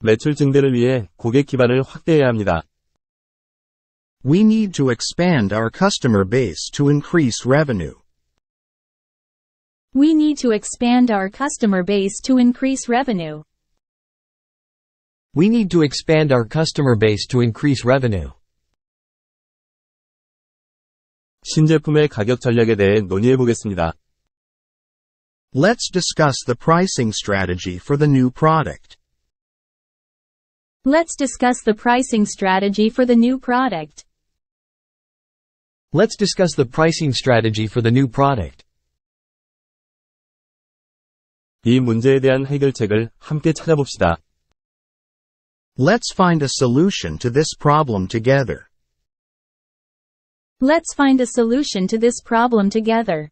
매출 증대를 위해 고객 기반을 확대해야 합니다. We need to expand our customer base to increase revenue. We need to expand our customer base to increase revenue. We need to expand our customer base to increase revenue. 신제품의 가격 전략에 대해 논의해 보겠습니다. Let's discuss the pricing strategy for the new product. Let's discuss the pricing strategy for the new product. Let's discuss the pricing strategy for the new product. 이 문제에 대한 해결책을 함께 찾아봅시다. Let's find a solution to this problem together. Let's find a solution to this problem together.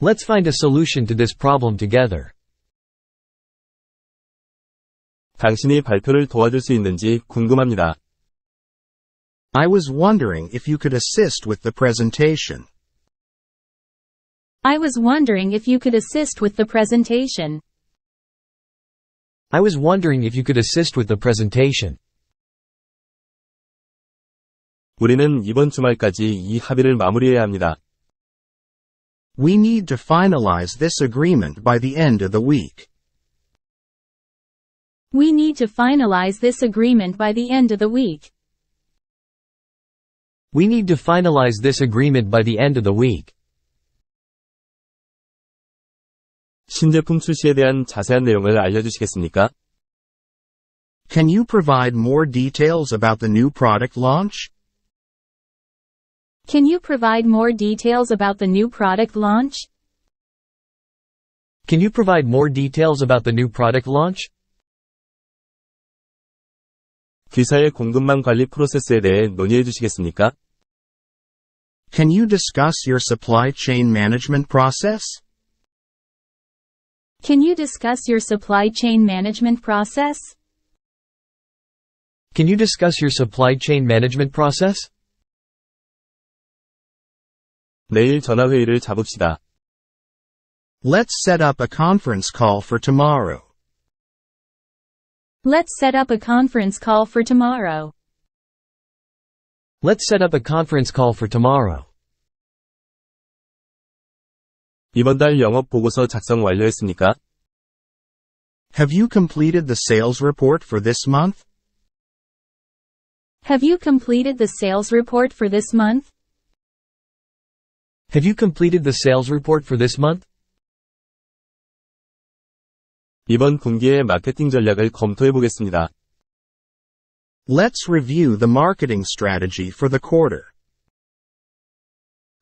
Let's find a solution to this problem together. 당신이 발표를 도와줄 수 있는지 궁금합니다. I was wondering if you could assist with the presentation. I was wondering if you could assist with the presentation. I was wondering if you could assist with the presentation. 우리는 이번 주말까지 이 합의를 마무리해야 합니다. We need to finalize this agreement by the end of the week. We need to finalize this agreement by the end of the week. We need to finalize this agreement by the end of the week. 신제품 출시에 대한 자세한 내용을 알려주시겠습니까? Can you provide more details about the new product launch? Can you provide more details about the new product launch? Can you provide more details about the new product launch? 기사의 공급망 관리 프로세스에 대해 논의해 주시겠습니까? Can you discuss your supply chain management process? Can you discuss your supply chain management process? Can you discuss your supply chain management process? 내일 전화 회의를 잡읍시다. Let's set up a conference call for tomorrow. Let's set up a conference call for tomorrow. Let's set up a conference call for tomorrow. 이번 달 영업 보고서 작성 완료했습니까? Have you completed the sales report for this month? Have you completed the sales report for this month? Have you completed the sales report for this month? 이번 분기의 마케팅 전략을 검토해 보겠습니다. Let's review the marketing strategy for the quarter.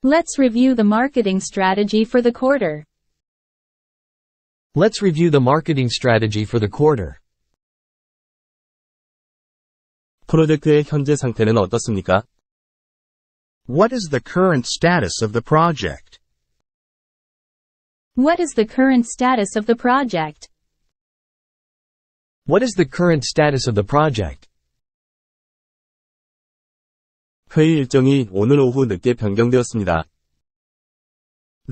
Let's review the marketing strategy for the quarter. Let's review the marketing strategy for the quarter. 프로젝트의 현재 상태는 어떻습니까? What is the current status of the project? What is the current status of the project? What is the current status of the project? 회의 일정이 오늘 오후 늦게 변경되었습니다.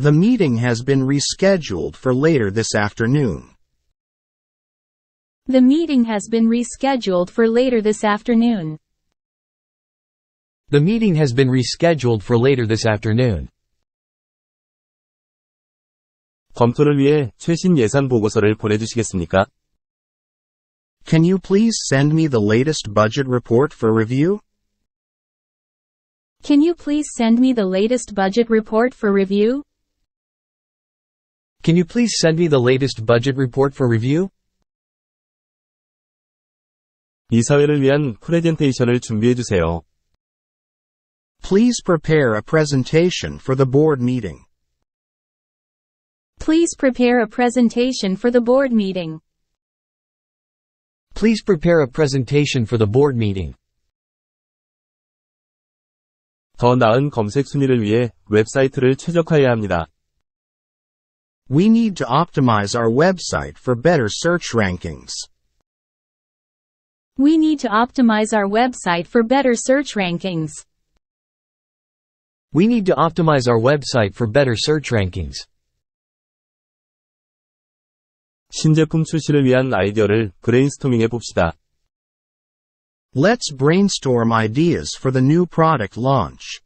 The meeting has been rescheduled for later this afternoon. The meeting has been rescheduled for later this afternoon. The meeting has been rescheduled for later this afternoon. 검토를 위해 최신 예산 보고서를 보내주시겠습니까? Can you please send me the latest budget report for review? Can you please send me the latest budget report for review? Can you please send me the latest budget report for review? 이사회를 위한 프레젠테이션을 준비해 주세요. Please prepare a presentation for the board meeting. Please prepare a presentation for the board meeting. Please prepare a presentation for the board meeting. 더 나은 검색 순위를 위해 웹사이트를 최적화해야 합니다. We need to optimize our website for better search rankings. We need to optimize our website for better search rankings. We need to optimize our website for better search rankings. 신제품 출시를 위한 아이디어를 브레인스토밍해 봅시다. Let's brainstorm ideas for the new product launch.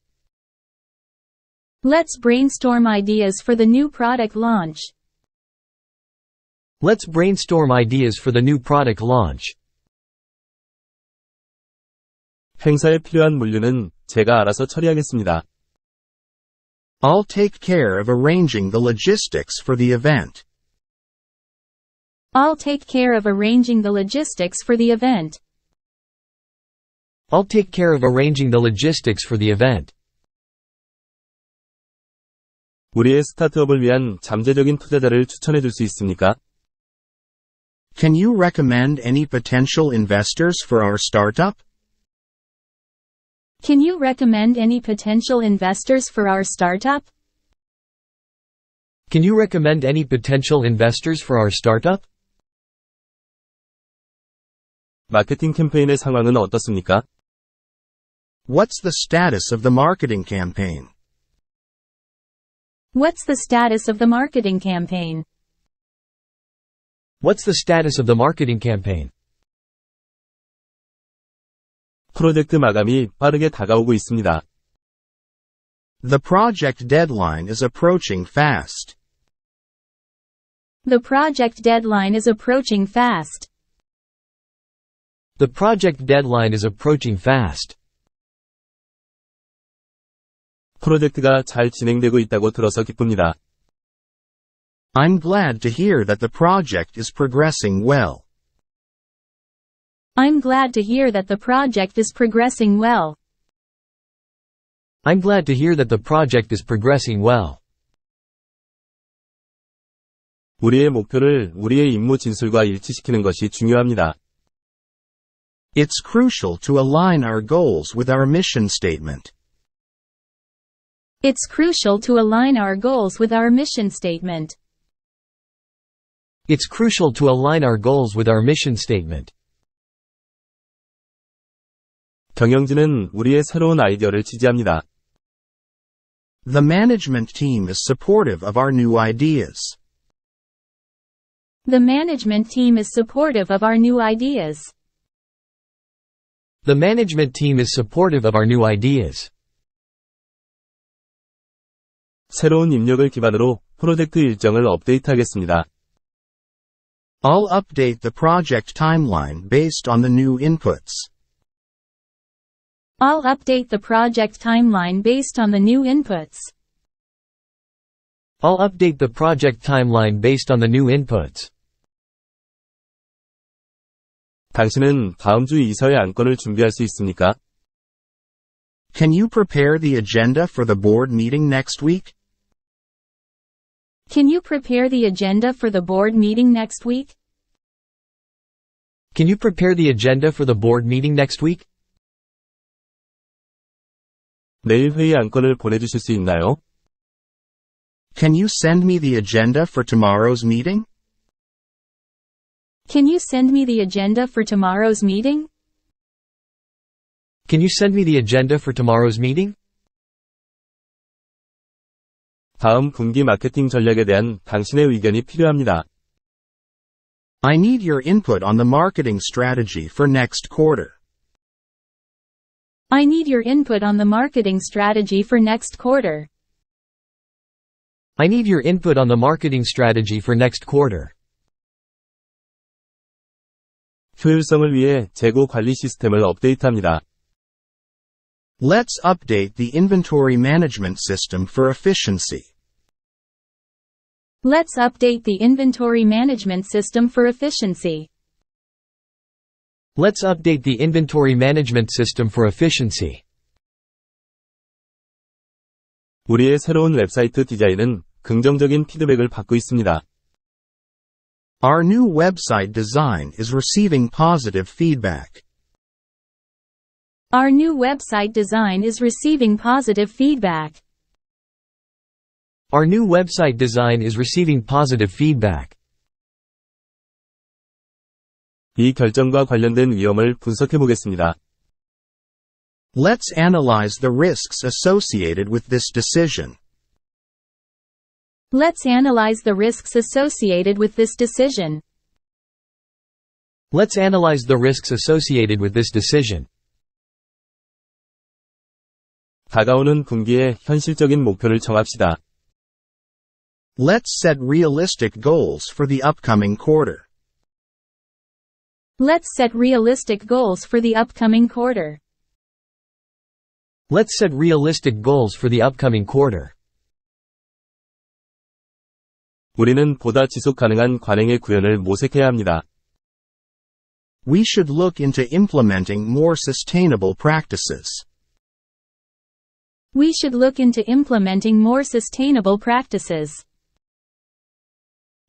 Let's brainstorm ideas for the new product launch. Let's brainstorm ideas for the new product launch. 행사에 필요한 물류는 제가 알아서 처리하겠습니다. I'll take care of arranging the logistics for the event. I'll take care of arranging the logistics for the event. I'll take care of arranging the logistics for the event. 우리의 스타트업을 위한 잠재적인 투자자를 추천해 있습니까? Can you recommend any potential investors for our startup? Can you recommend any potential investors for our startup? Can you recommend any potential investors for our startup? 마케팅 캠페인의 상황은 어떻습니까? What's the status of the marketing campaign? What's the status of the marketing campaign? What's the status of the marketing campaign? 프로젝트 마감이 빠르게 다가오고 있습니다. The project deadline is approaching fast. The project deadline is approaching fast. The project deadline is approaching fast. 프로젝트가 잘 진행되고 있다고 들어서 기쁩니다. I'm glad to hear that the project is progressing well. I'm glad to hear that the project is progressing well. I'm glad to hear that the project is progressing well. 우리의 목표를 우리의 임무 진술과 일치시키는 것이 중요합니다. It's crucial to align our goals with our mission statement. It's crucial to align our goals with our mission statement. It's crucial to align our goals with our mission statement. 경영진은 우리의 새로운 아이디어를 지지합니다. The management team is supportive of our new ideas. The management team is supportive of our new ideas. The management team is supportive of our new ideas. 새로운 입력을 기반으로 프로젝트 일정을 업데이트하겠습니다. I'll update the project timeline based on the new inputs. I'll update the project timeline based on the new inputs. I'll update the project timeline based on the new inputs. 당신은 다음 주 이사회 안건을 준비할 수 있습니까? Can you prepare the agenda for the board meeting next week? Can you prepare the agenda for the board meeting next week? Can you prepare the agenda for the board meeting next week? 내일 회의 안건을 수 있나요? Can you send me the agenda for tomorrow's meeting? Can you send me the agenda for tomorrow's meeting? Can you send me the agenda for tomorrow's meeting? 다음 분기 마케팅 전략에 대한 당신의 의견이 필요합니다. I need your input on the marketing strategy for next quarter. I need your input on the marketing strategy for next quarter. I need your input on the marketing strategy for next quarter. 효율성을 위해 재고 관리 시스템을 업데이트합니다. Let's update the inventory management system for efficiency. Let's update the inventory management system for efficiency. Let's update the inventory management system for efficiency. 우리의 새로운 웹사이트 디자인은 긍정적인 피드백을 받고 있습니다. Our new website design is receiving positive feedback. Our new website design is receiving positive feedback. Our new website design is receiving positive feedback. 이 결정과 관련된 위험을 분석해 보겠습니다. Let's analyze the risks associated with this decision. Let's analyze the risks associated with this decision. Let's analyze the risks associated with this decision. 다가오는 분기에 현실적인 목표를 정합시다. Let's set realistic goals for the upcoming quarter. Let's set realistic goals for the upcoming quarter. Let's set realistic goals for the upcoming quarter. 우리는 보다 지속 가능한 관행의 구현을 모색해야 합니다. We should look into implementing more sustainable practices. We should look into implementing more sustainable practices.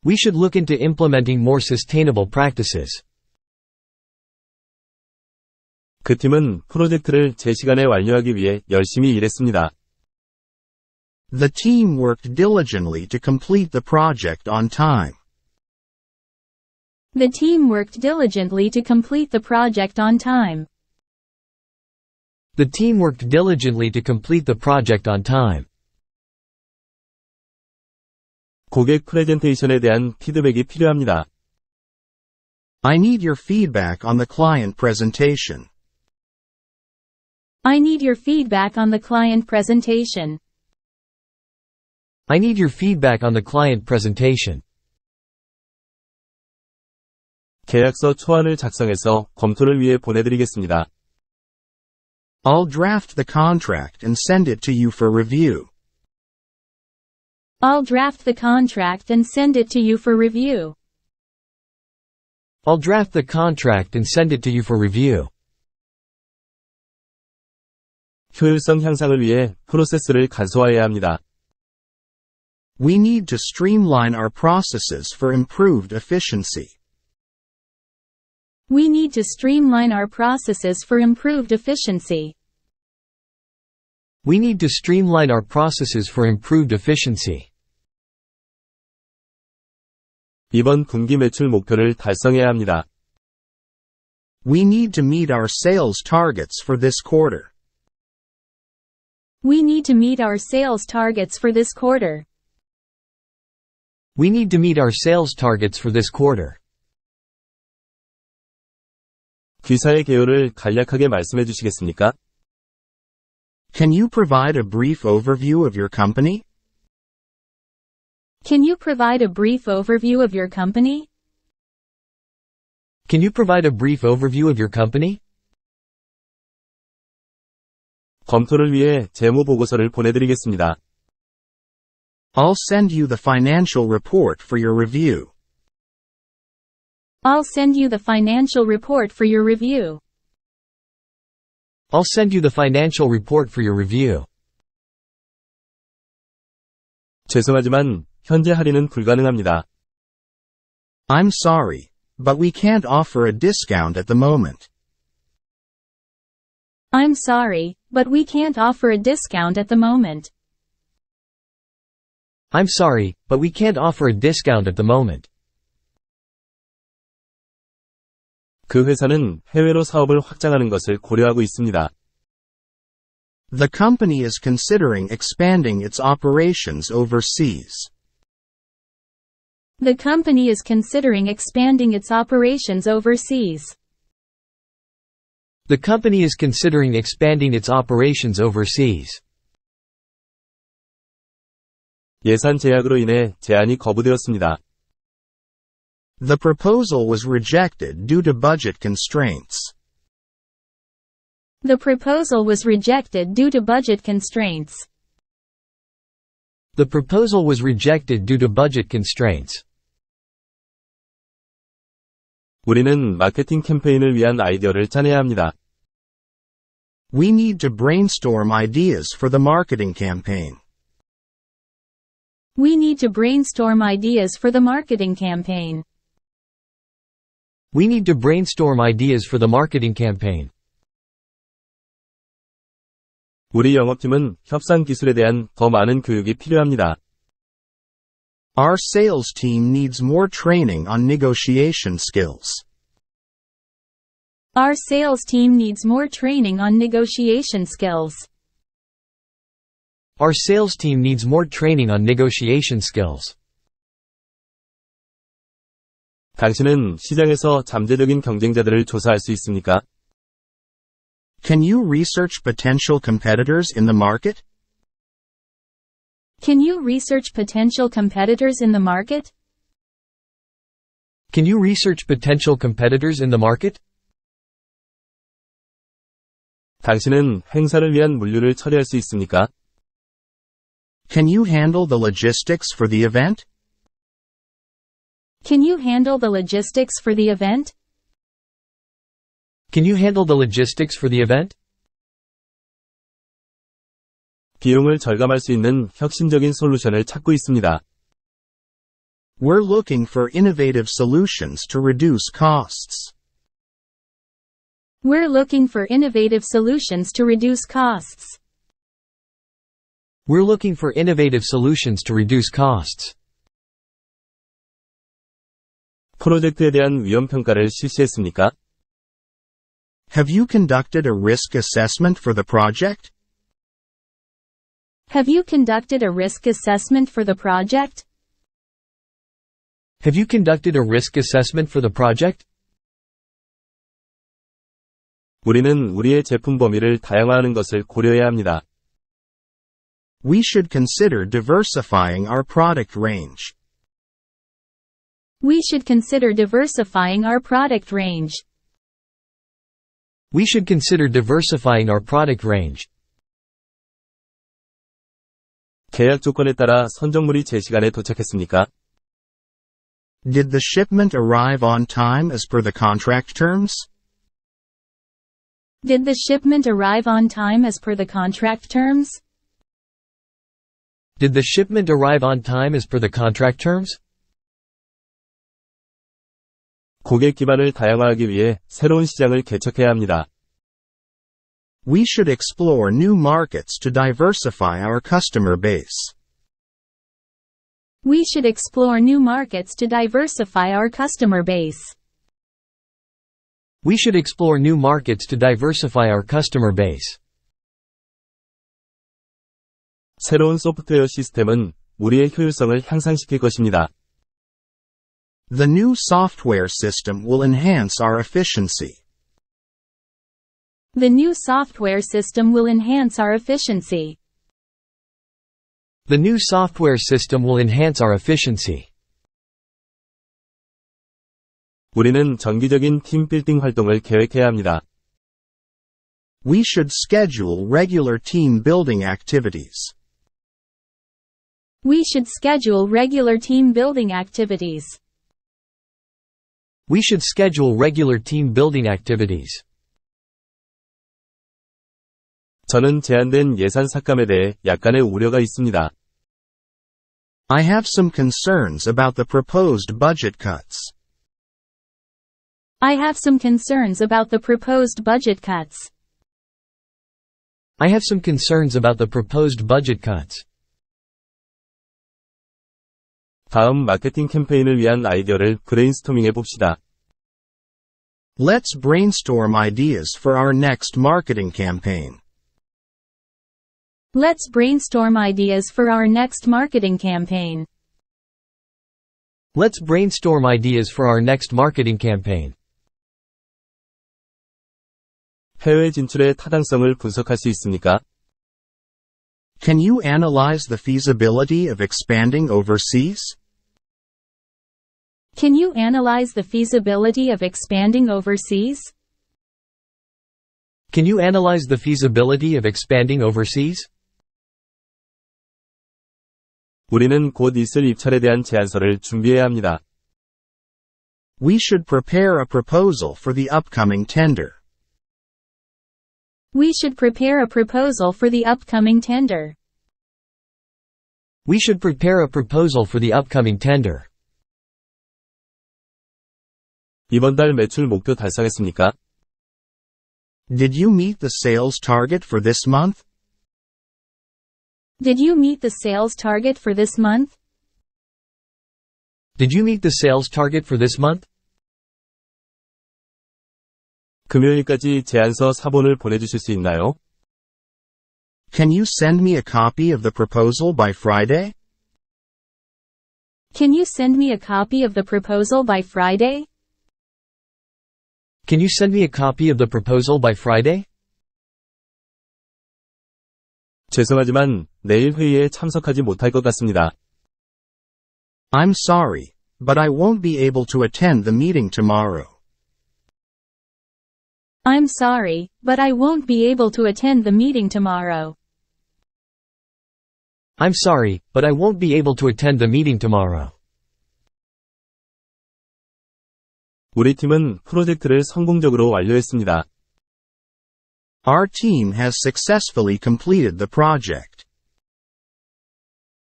We should look into implementing more sustainable practices. 그 팀은 프로젝트를 제 시간에 완료하기 위해 열심히 일했습니다. The team worked diligently to complete the project on time. The team worked diligently to complete the project on time. The team worked diligently to complete the project on time. 고객 프레젠테이션에 대한 피드백이 필요합니다. I need your feedback on the client presentation. I need your feedback on the client presentation. I need your feedback on the client presentation. 계약서 초안을 작성해서 검토를 위해 보내드리겠습니다. I'll draft the contract and send it to you for review. I'll draft the contract and send it to you for review. I'll draft the contract and send it to you for review. 효율성 향상을 위해 프로세스를 간소화해야 합니다 we need to streamline our processes for improved efficiency. We need to streamline our processes for improved efficiency. We need to streamline our processes for improved efficiency. 이번 분기 매출 목표를 달성해야 합니다. We need to meet our sales targets for this quarter. We need to meet our sales targets for this quarter. We need to meet our sales targets for this quarter. 기사의 개요를 간략하게 말씀해 주시겠습니까? Can you provide a brief overview of your company? Can you provide a brief overview of your company? Can you provide a brief overview of your company? 검토를 위해 재무 보고서를 보내드리겠습니다. I'll send you the financial report for your review. I'll send you the financial report for your review. I'll send you the financial report for your review. 죄송하지만 현재 할인은 불가능합니다. I'm sorry, but we can't offer a discount at the moment. I'm sorry, but we can't offer a discount at the moment. I'm sorry, but we can't offer a discount at the moment. 그 회사는 해외로 사업을 확장하는 것을 고려하고 있습니다. The company is considering expanding its operations overseas. The company is considering expanding its operations overseas. The company is considering expanding its operations overseas. 예산 제약으로 인해 제안이 거부되었습니다. The proposal was rejected due to budget constraints. The proposal was rejected due to budget constraints. The proposal was rejected due to budget constraints. 우리는 마케팅 캠페인을 위한 아이디어를 짜내야 합니다. We need to brainstorm ideas for the marketing campaign. We need to brainstorm ideas for the marketing campaign. We need to brainstorm ideas for the marketing campaign. 우리 영업팀은 협상 기술에 대한 더 많은 교육이 필요합니다. Our sales team needs more training on negotiation skills. Our sales team needs more training on negotiation skills. Our sales team needs more training on negotiation skills. 당신은 시장에서 잠재적인 경쟁자들을 조사할 수 있습니까? Can you research potential competitors in the market? Can you research potential competitors in the market? Can you research potential competitors in the market? 당신은 행사를 위한 물류를 처리할 수 있습니까? Can you handle the logistics for the event? Can you handle the logistics for the event? Can you handle the logistics for the event? 비용을 절감할 수 있는 혁신적인 솔루션을 찾고 있습니다. We're looking for innovative solutions to reduce costs. We're looking for innovative solutions to reduce costs. We're looking for innovative solutions to reduce costs. 프로젝트에 대한 위험 평가를 실시했습니까? Have you conducted a risk assessment for the project? Have you conducted a risk assessment for the project? Have you conducted a risk assessment for the project? 우리는 우리의 제품 범위를 다양화하는 것을 고려해야 합니다. We should consider diversifying our product range. We should consider diversifying our product range. We should consider diversifying our product range. 계약 조건에 따라 선정물이 제 시간에 도착했습니까? Did the shipment arrive on time as per the contract terms? Did the shipment arrive on time as per the contract terms? Did the shipment arrive on time as per the contract terms? 고객 기반을 다양화하기 위해 새로운 시장을 개척해야 합니다. We should explore new markets to diversify our customer base. We should explore new markets to diversify our customer base. We should explore new markets to diversify our customer base. 새로운 소프트웨어 시스템은 우리의 효율성을 향상시킬 것입니다. The new software system will enhance our efficiency. The new software system will enhance our efficiency. The new software system will enhance our efficiency. 우리는 정기적인 팀빌딩 활동을 계획해야 합니다. We should schedule regular team building activities. We should schedule regular team building activities. We should schedule regular team building activities. 저는 제한된 예산 삭감에 대해 약간의 우려가 있습니다. I have some concerns about the proposed budget cuts. I have some concerns about the proposed budget cuts. I have some concerns about the proposed budget cuts. 다음 마케팅 캠페인을 위한 아이디어를 브레인스토밍해 봅시다. Let's brainstorm ideas for our next marketing campaign. Let's brainstorm ideas for our next marketing campaign. Let's brainstorm ideas for our next marketing campaign. 해외 진출의 타당성을 분석할 수 있습니까? Can you analyze the feasibility of expanding overseas? Can you analyze the feasibility of expanding overseas? Can you analyze the feasibility of expanding overseas? 우리는 곧 있을 입찰에 대한 제안서를 준비해야 합니다. We should prepare a proposal for the upcoming tender. We should prepare a proposal for the upcoming tender. We should prepare a proposal for the upcoming tender. 이번 달 매출 목표 달성했습니까? Did you meet the sales target for this month? Did you meet the sales target for this month? Did you meet the sales target for this month? 금요일까지 제안서 사본을 보내주실 수 있나요? Can you send me a copy of the proposal by Friday? Can you send me a copy of the proposal by Friday? Can you send me a copy of the proposal by Friday? 죄송하지만 내일 회의에 참석하지 못할 것 같습니다. I'm sorry, but I won't be able to attend the meeting tomorrow. I'm sorry, but I won't be able to attend the meeting tomorrow. I'm sorry, but I won't be able to attend the meeting tomorrow. 우리 팀은 프로젝트를 성공적으로 완료했습니다. Our team has successfully completed the project.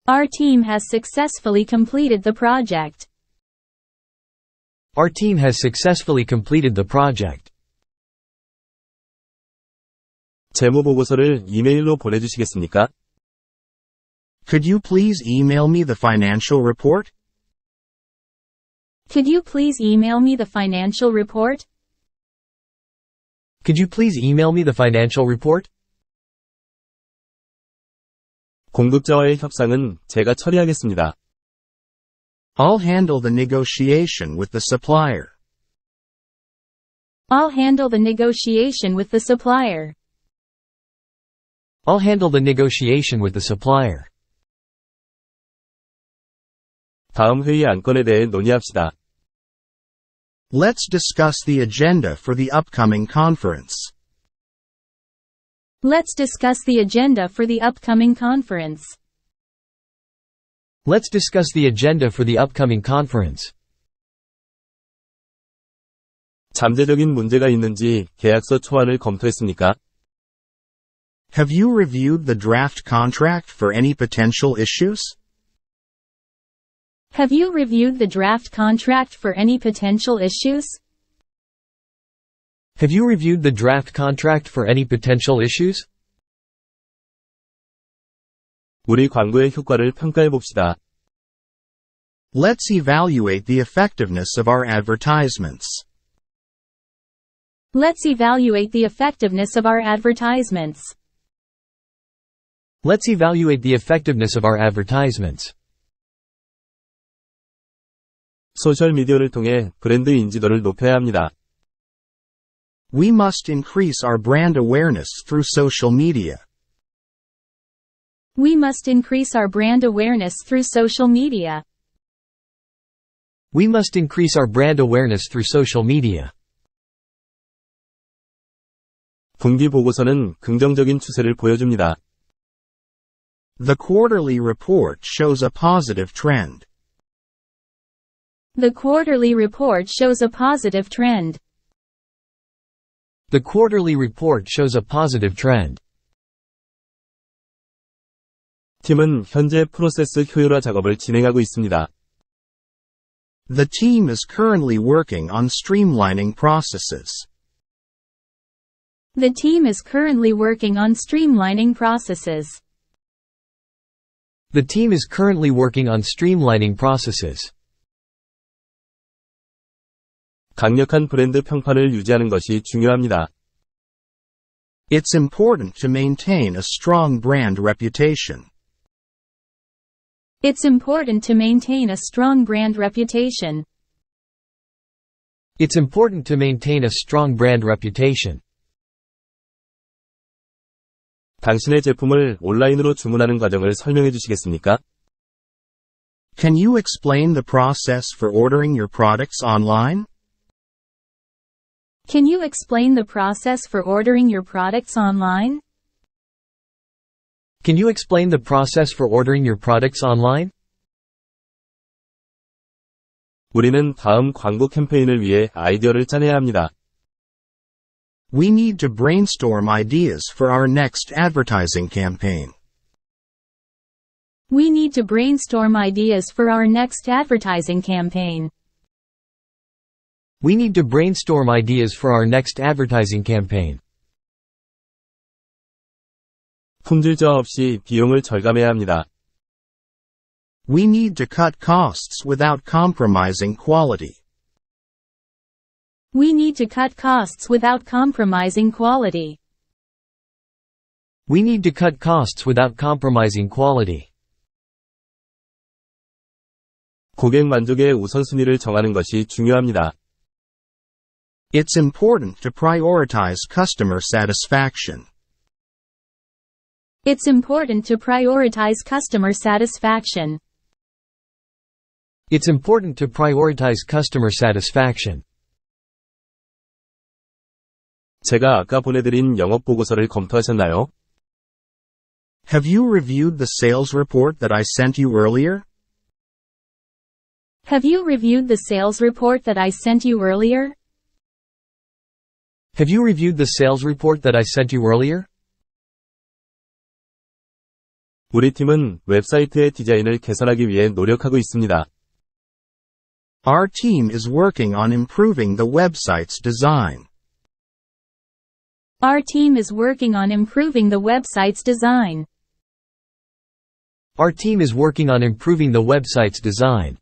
Our team has successfully completed the project. Our team has successfully completed the project. 재무 보고서를 이메일로 보내주시겠습니까? Could you please email me the financial report? Could you please email me the financial report? Could you please email me the financial report? 공급자와의 협상은 제가 처리하겠습니다. I'll handle the negotiation with the supplier. I'll handle the negotiation with the supplier. I'll handle the negotiation with the supplier. 다음 회의 안건에 대해 논의합시다. Let's discuss the agenda for the upcoming conference. Let's discuss the agenda for the upcoming conference. Let's discuss the agenda for the upcoming conference. 잠재적인 문제가 있는지 계약서 초안을 검토했습니까? Have you reviewed the draft contract for any potential issues? Have you reviewed the draft contract for any potential issues? Have you reviewed the draft contract for any potential issues? 우리 광고의 효과를 평가해 봅시다. Let's evaluate the effectiveness of our advertisements. Let's evaluate the effectiveness of our advertisements. Let's evaluate the effectiveness of our advertisements. 소셜미디어를 통해 브랜드 인지도를 높여야 합니다. We must increase our brand awareness through social media. We must increase our brand awareness through social media. We must increase our brand awareness through social media. 분기 보고서는 긍정적인 추세를 보여줍니다. The quarterly report shows a positive trend. The quarterly report shows a positive trend. The quarterly report shows a positive trend. 팀은 현재 프로세스 효율화 작업을 진행하고 있습니다. The team is currently working on streamlining processes. The team is currently working on streamlining processes. The team is currently working on streamlining processes. 강력한 브랜드 평판을 유지하는 것이 중요합니다. It's important to maintain a strong brand reputation. It's important to maintain a strong brand reputation. It's important to maintain a strong brand reputation. 당신의 제품을 온라인으로 주문하는 과정을 설명해 주시겠습니까? Can you explain the process for ordering your products online? Can you explain the process for ordering your products online? Can you explain the process for ordering your products online? 우리는 다음 광고 캠페인을 위해 아이디어를 짜내야 합니다. We need to brainstorm ideas for our next advertising campaign. We need to brainstorm ideas for our next advertising campaign. We need to brainstorm ideas for our next advertising campaign. 없이 비용을 절감해야 합니다. We need to cut costs without compromising quality. We need to cut costs without compromising quality. We need to cut costs without compromising quality. 고객 만족의 우선순위를 정하는 것이 중요합니다. It's important to prioritize customer satisfaction. It's important to prioritize customer satisfaction. It's important to prioritize customer satisfaction. 제가 아까 보내드린 영업 보고서를 검토하셨나요? Have you reviewed the sales report that I sent you earlier? Have you reviewed the sales report that I sent you earlier? Have you reviewed the sales report that I sent you earlier? 우리 팀은 웹사이트의 디자인을 개선하기 위해 노력하고 있습니다. Our team is working on improving the website's design. Our team is working on improving the website's design. Our team is working on improving the website's design.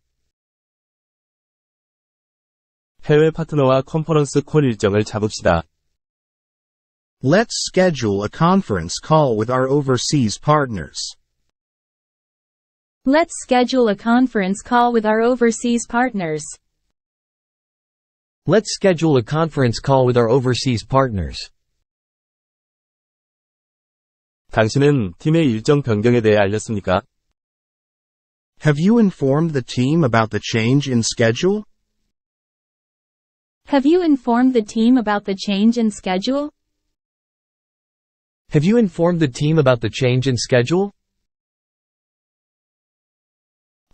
해외 파트너와 컨퍼런스 콜 일정을 잡읍시다. Let's schedule a conference call with our overseas partners. Let's schedule a conference call with our overseas partners. Let's schedule a conference call with our overseas partners. 당신은 팀의 일정 변경에 대해 알렸습니까? Have you informed the team about the change in schedule? Have you informed the team about the change in schedule? Have you informed the team about the change in schedule?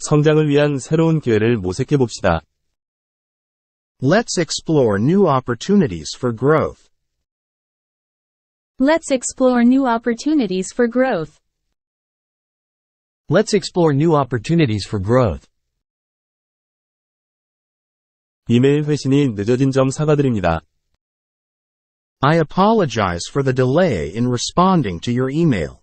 성장을 위한 새로운 기회를 모색해 봅시다. Let's explore new opportunities for growth. Let's explore new opportunities for growth. Let's explore new opportunities for growth. 이메일 회신이 늦어진 점 사과드립니다. I apologize for the delay in responding to your email.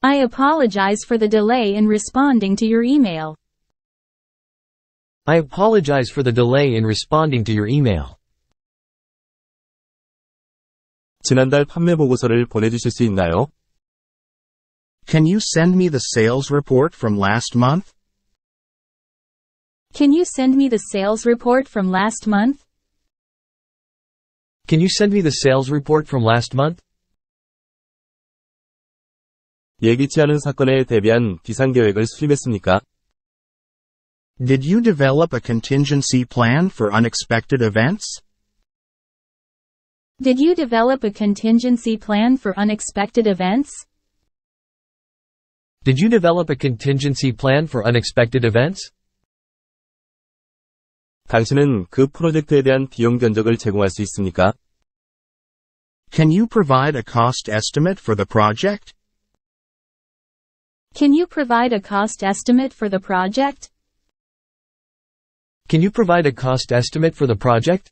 I apologize for the delay in responding to your email. I apologize for the delay in responding to your email. 지난달 판매 보고서를 보내주실 수 있나요? Can you send me the sales report from last month? Can you send me the sales report from last month? Can you send me the sales report from last month? 예기치 않은 사건에 대비한 비상 계획을 수립했습니까? Did you develop a contingency plan for unexpected events? Did you develop a contingency plan for unexpected events? Did you develop a contingency plan for unexpected events? 당신은 그 프로젝트에 대한 비용 견적을 제공할 수 있습니까? Can you provide a cost estimate for the project? Can you provide a cost estimate for the project? Can you provide a cost estimate for the project?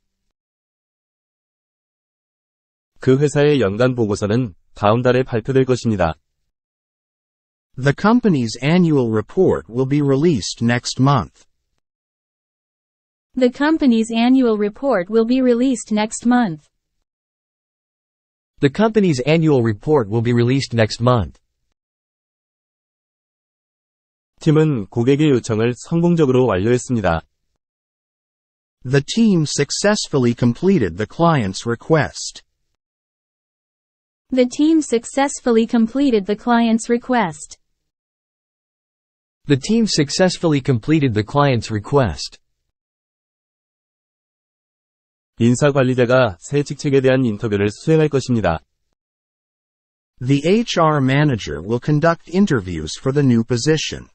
그 회사의 연간 보고서는 다음 달에 발표될 것입니다. The company's annual report will be released next month. The company's annual report will be released next month. The company's annual report will be released next month. 팀은 고객의 요청을 성공적으로 완료했습니다. The team successfully completed the client's request. The team successfully completed the client's request. The team successfully completed the client's request. 인사관리자가 새 직책에 대한 인터뷰를 수행할 것입니다. The HR manager will conduct interviews for the new position.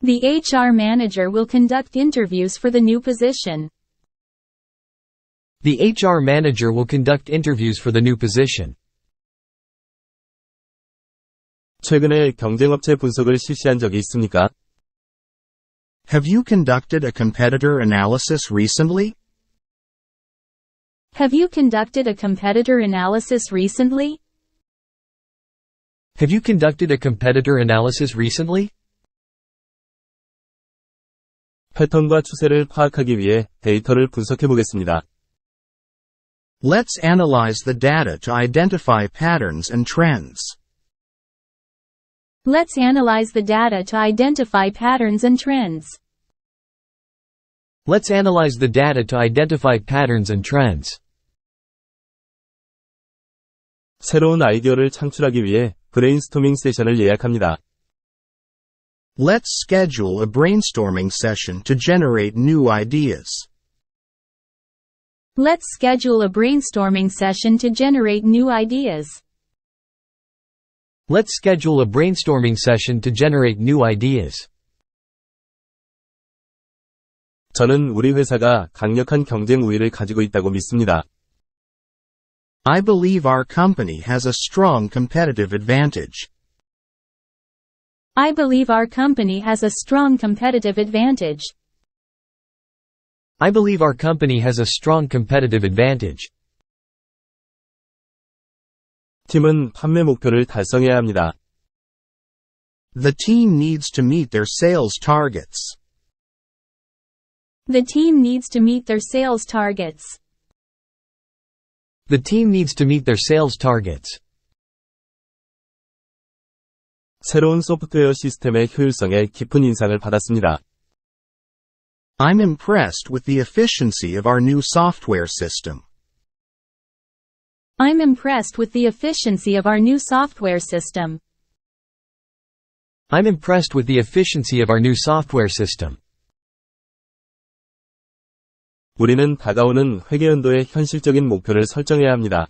The HR manager will conduct interviews for the new position. The HR manager will conduct interviews for the new position. 최근에 경쟁업체 분석을 실시한 적이 있습니까? Have you conducted a competitor analysis recently? Have you conducted a competitor analysis recently? Have you conducted a competitor analysis recently? 패턴과 추세를 파악하기 위해 데이터를 분석해 보겠습니다. Let's analyze the data to identify patterns and trends. Let's analyze the data to identify patterns and trends. Let's analyze the data to identify patterns and trends. 새로운 아이디어를 창출하기 위해 브레인스토밍 세션을 예약합니다. Let's schedule a brainstorming session to generate new ideas. Let's schedule a brainstorming session to generate new ideas. Let's schedule a brainstorming session to generate new ideas. 저는 우리 회사가 강력한 경쟁 우위를 가지고 있다고 믿습니다. I believe our company has a strong competitive advantage. I believe our company has a strong competitive advantage. I believe our company has a strong competitive advantage. 팀은 판매 목표를 달성해야 합니다. The team needs to meet their sales targets. The team needs to meet their sales targets. The team needs to meet their sales targets. 새로운 소프트웨어 시스템의 효율성에 깊은 인상을 받았습니다. I'm impressed with the efficiency of our new software system. I'm impressed with the efficiency of our new software system. I'm impressed with the efficiency of our new software system. 우리는 다가오는 회계연도의 현실적인 목표를 설정해야 합니다.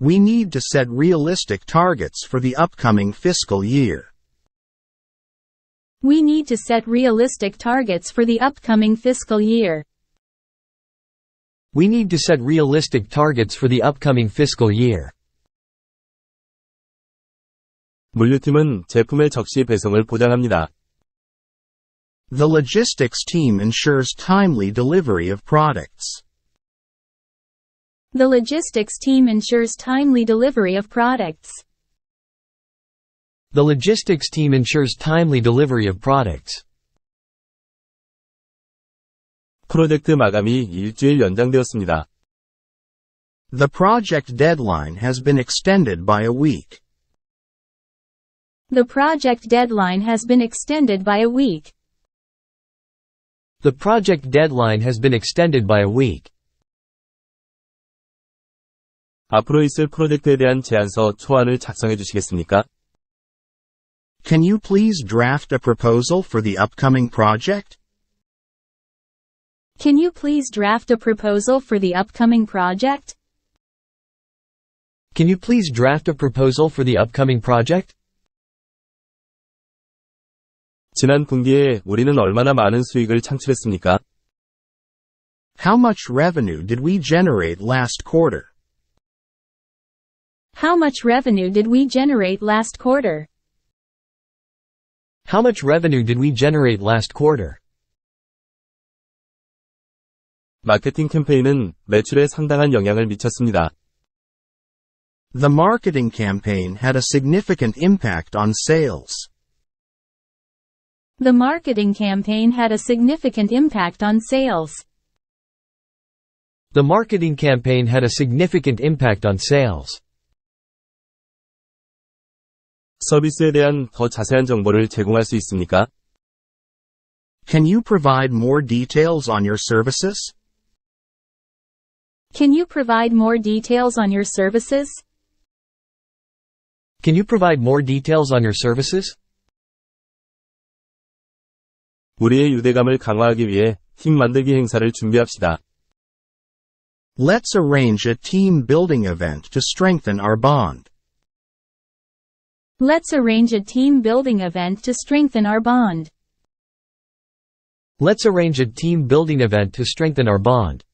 We need to set realistic targets for the upcoming fiscal year. We need to set realistic targets for the upcoming fiscal year. We need to set realistic targets for the upcoming fiscal year. 물류팀은 제품의 적시 배송을 보장합니다. The logistics team ensures timely delivery of products. The logistics team ensures timely delivery of products. The logistics team ensures timely delivery of products. 프로젝트 마감이 일주일 연장되었습니다. The project deadline has been extended by a week. The project deadline has been extended by a week. The project deadline has been extended by a week. 앞으로 있을 프로젝트에 대한 제안서 초안을 작성해 주시겠습니까? Can you please draft a proposal for the upcoming project? Can you please draft a proposal for the upcoming project? Can you please draft a proposal for the upcoming project? 지난 분기에 우리는 얼마나 많은 수익을 창출했습니까? How much revenue did we generate last quarter? How much revenue did we generate last quarter? How much revenue did we generate last quarter? 마케팅 캠페인은 매출에 상당한 영향을 미쳤습니다. The marketing campaign had a significant impact on sales. The marketing campaign had a significant impact on sales. The marketing campaign had a significant impact on sales. 서비스에 대한 더 자세한 정보를 제공할 수 있습니까? Can you provide more details on your services? Can you provide more details on your services? Can you provide more details on your services? 우리의 유대감을 강화하기 위해 팀 만들기 행사를 준비합시다. Let's arrange a team building event to strengthen our bond. Let's arrange a team building event to strengthen our bond. Let's arrange a team building event to strengthen our bond.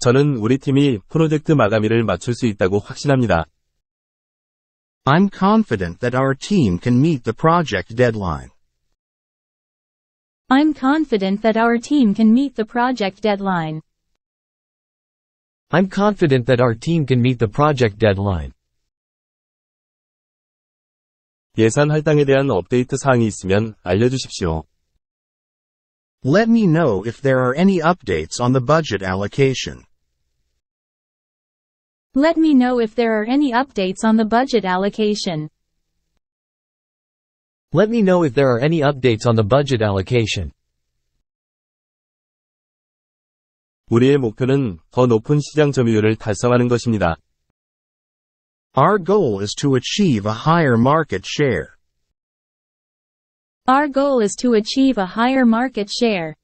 저는 우리 팀이 프로젝트 마감일을 맞출 수 있다고 확신합니다. I'm confident that our team can meet the project deadline. I'm confident that our team can meet the project deadline. I'm confident that our team can meet the project deadline. 예산 할당에 대한 업데이트 사항이 있으면 알려주십시오. Let me know if there are any updates on the budget allocation. Let me know if there are any updates on the budget allocation. Let me know if there are any updates on the budget allocation. 우리의 목표는 더 높은 시장 점유율을 달성하는 것입니다. Our goal is to achieve a higher market share. Our goal is to achieve a higher market share.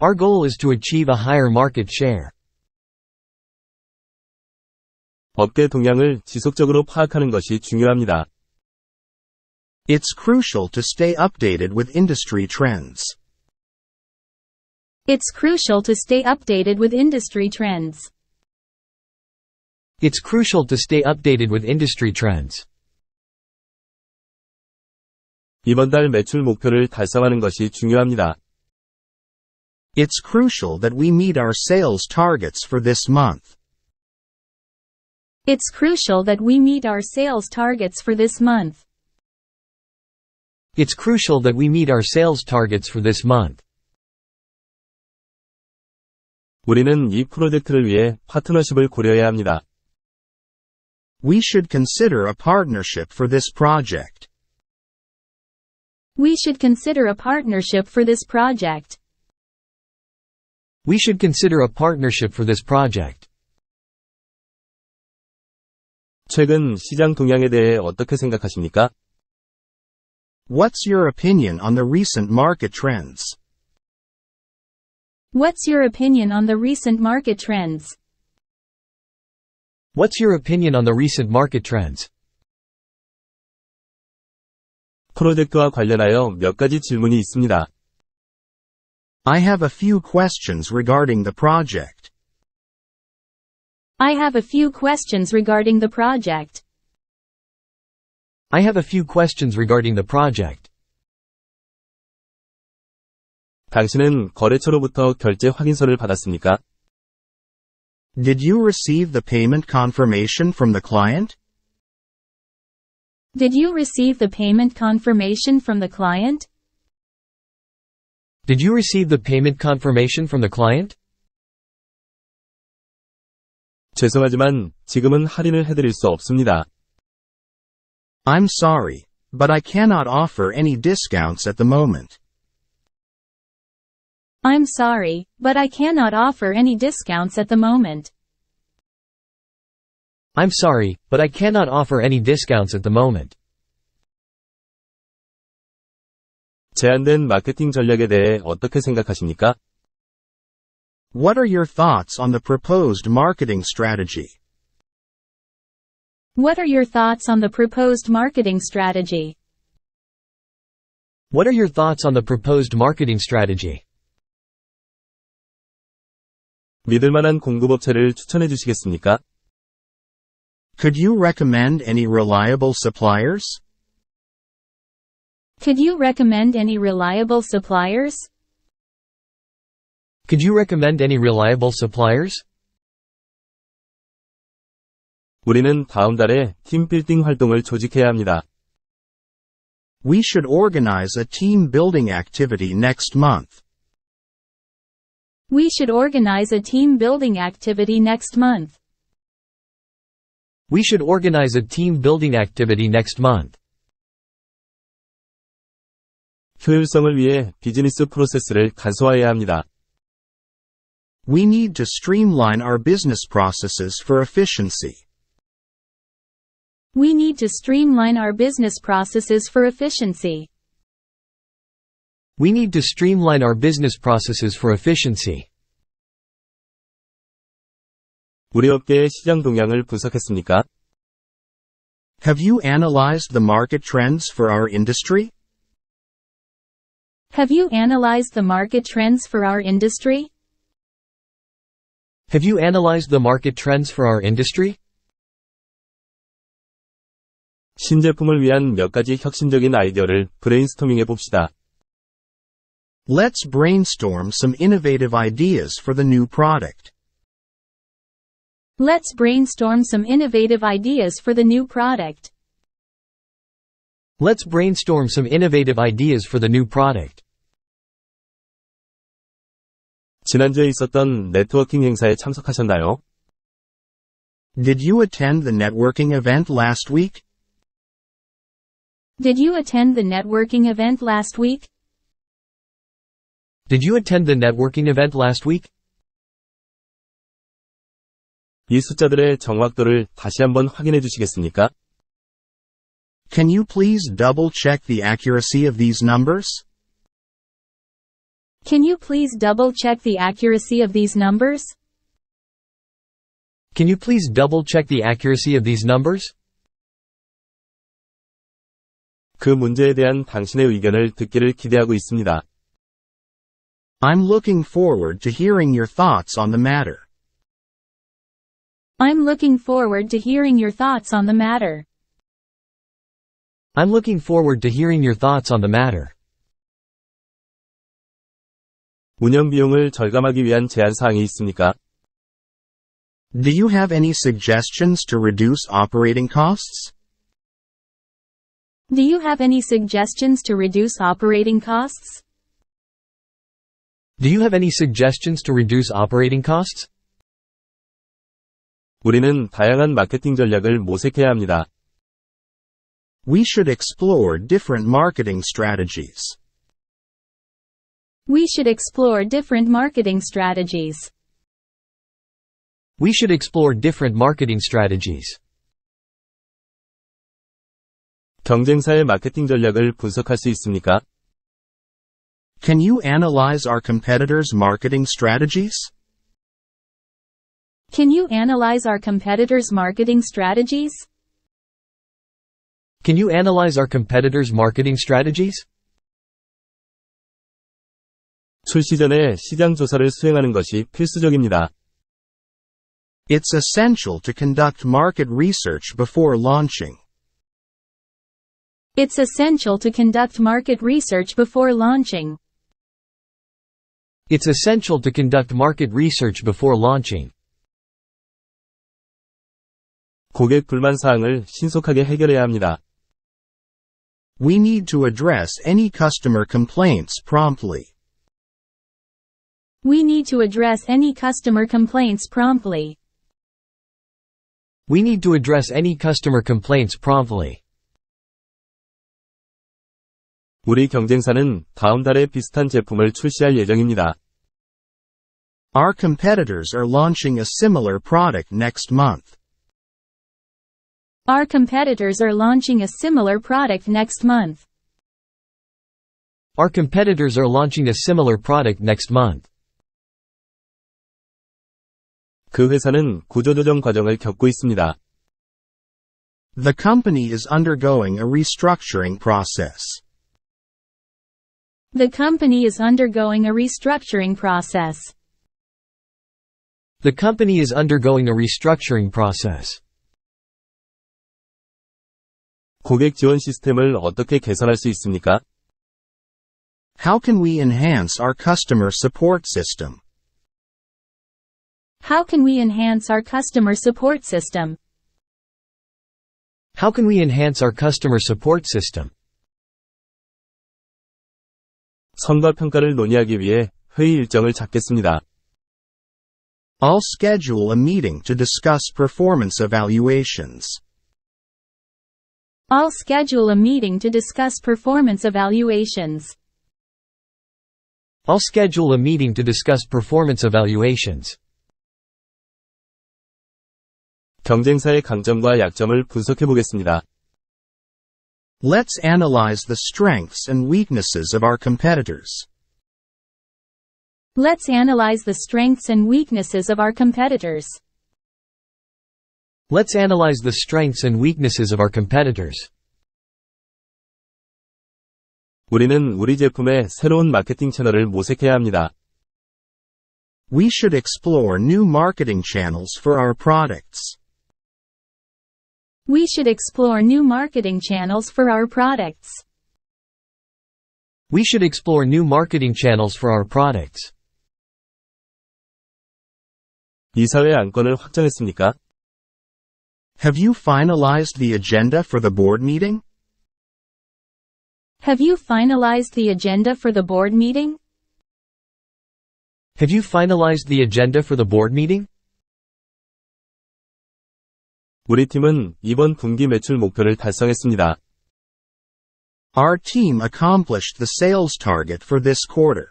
Our goal is to achieve a higher market share. 업계 동향을 지속적으로 파악하는 것이 중요합니다. It's crucial to stay updated with industry trends. It's crucial to stay updated with industry trends. It's crucial to stay updated with industry trends. 이번 달 매출 목표를 달성하는 것이 중요합니다. It's crucial that we meet our sales targets for this month. It's crucial that we meet our sales targets for this month. It's crucial that we meet our sales targets for this month. 우리는 이 프로젝트를 위해 파트너십을 고려해야 합니다. We should consider a partnership for this project. We should consider a partnership for this project. We should consider a partnership for this project. 최근 시장 동향에 대해 어떻게 생각하십니까? What's your opinion on the recent market trends? What's your opinion on the recent market trends? What's your opinion on the recent market trends? 프로젝트와 관련하여 몇 가지 질문이 있습니다. I have a few questions regarding the project. I have a few questions regarding the project. I have a few questions regarding the project. 당신은 거래처로부터 결제 확인서를 받았습니까? Did you receive the payment confirmation from the client? Did you receive the payment confirmation from the client? Did you receive the payment confirmation from the client? 죄송하지만 지금은 할인을 해드릴 수 없습니다. I'm sorry, but I cannot offer any discounts at the moment. I'm sorry, but I cannot offer any discounts at the moment. I'm sorry, but I cannot offer any discounts at the moment. 제한된 마케팅 전략에 대해 어떻게 생각하십니까? What are your thoughts on the proposed marketing strategy? What are your thoughts on the proposed marketing strategy? What are your thoughts on the proposed marketing strategy? 믿을 만한 공급업체를 추천해 주시겠습니까? Could you recommend any reliable suppliers? Could you recommend any reliable suppliers? Could you recommend any reliable suppliers? 우리는 다음 달에 팀빌딩 활동을 조직해야 합니다. We should organize a team building activity next month. We should organize a team building activity next month. We should organize a team building activity next month. 효율성을 위해 비즈니스 프로세스를 간소화해야 합니다. We need to streamline our business processes for efficiency. We need to streamline our business processes for efficiency. We need to streamline our business processes for efficiency. 우리 업계의 시장 동향을 분석했습니까? Have you analyzed the market trends for our industry? Have you analyzed the market trends for our industry? Have you analyzed the market trends for our industry? 신제품을 위한 몇 가지 혁신적인 아이디어를 브레인스토밍해 봅시다. Let's brainstorm some innovative ideas for the new product. Let's brainstorm some innovative ideas for the new product. Let's brainstorm some innovative ideas for the new product. 지난주에 있었던 네트워킹 행사에 참석하셨나요? Did you attend the networking event last week? Did you attend the networking event last week? Did you attend the networking event last week? 이 숫자들의 정확도를 다시 한번 확인해 주시겠습니까? Can you please double check the accuracy of these numbers? Can you please double check the accuracy of these numbers? Can you please double check the accuracy of these numbers? 그 문제에 대한 당신의 의견을 듣기를 기대하고 있습니다. I'm looking forward to hearing your thoughts on the matter. I'm looking forward to hearing your thoughts on the matter. I'm looking forward to hearing your thoughts on the matter. 운영 비용을 절감하기 위한 제안 사항이 있습니까? Do you have any suggestions to reduce operating costs? Do you have any suggestions to reduce operating costs? Do you have any suggestions to reduce operating costs? 우리는 다양한 마케팅 전략을 모색해야 합니다. We should explore different marketing strategies. We should explore different marketing strategies. We should explore different marketing strategies. 경쟁사의 마케팅 전략을 분석할 수 있습니까? Can you analyze our competitors' marketing strategies? Can you analyze our competitors' marketing strategies? Can you analyze our competitors' marketing strategies? 출시 전에 시장 조사를 수행하는 것이 필수적입니다. It's essential to conduct market research before launching. It's essential to conduct market research before launching. It's essential to conduct market research before launching. 고객 불만 사항을 신속하게 해결해야 합니다. We need to address any customer complaints promptly. We need to address any customer complaints promptly. We need to address any customer complaints promptly. 우리 경쟁사는 다음 달에 비슷한 제품을 출시할 예정입니다. Our competitors are launching a similar product next month. Our competitors are launching a similar product next month. Our competitors are launching a similar product next month. 그 회사는 구조조정 과정을 겪고 있습니다. The company is undergoing a restructuring process. The company is undergoing a restructuring process. The company is undergoing a restructuring process. 고객 지원 시스템을 어떻게 개선할 수 있습니까? How can we enhance our customer support system? How can we enhance our customer support system? How can we enhance our customer support system? 평가를 평가를 논의하기 위해 회의 일정을 잡겠습니다. I'll schedule a meeting to discuss performance evaluations. I'll schedule a meeting to discuss performance evaluations. I'll schedule a meeting to discuss performance evaluations. 경쟁사의 강점과 약점을 분석해 보겠습니다. Let's analyze the strengths and weaknesses of our competitors. Let's analyze the strengths and weaknesses of our competitors. Let's analyze the strengths and weaknesses of our competitors. 우리는 우리 제품의 새로운 마케팅 채널을 모색해야 합니다. We should explore new marketing channels for our products. We should explore new marketing channels for our products. We should explore new marketing channels for our products. 이사회 안건을 확정했습니까? Have you finalized the agenda for the board meeting? Have you finalized the agenda for the board meeting? Have you finalized the agenda for the board meeting? 우리 팀은 이번 분기 매출 목표를 달성했습니다. Our team accomplished the sales target for this quarter.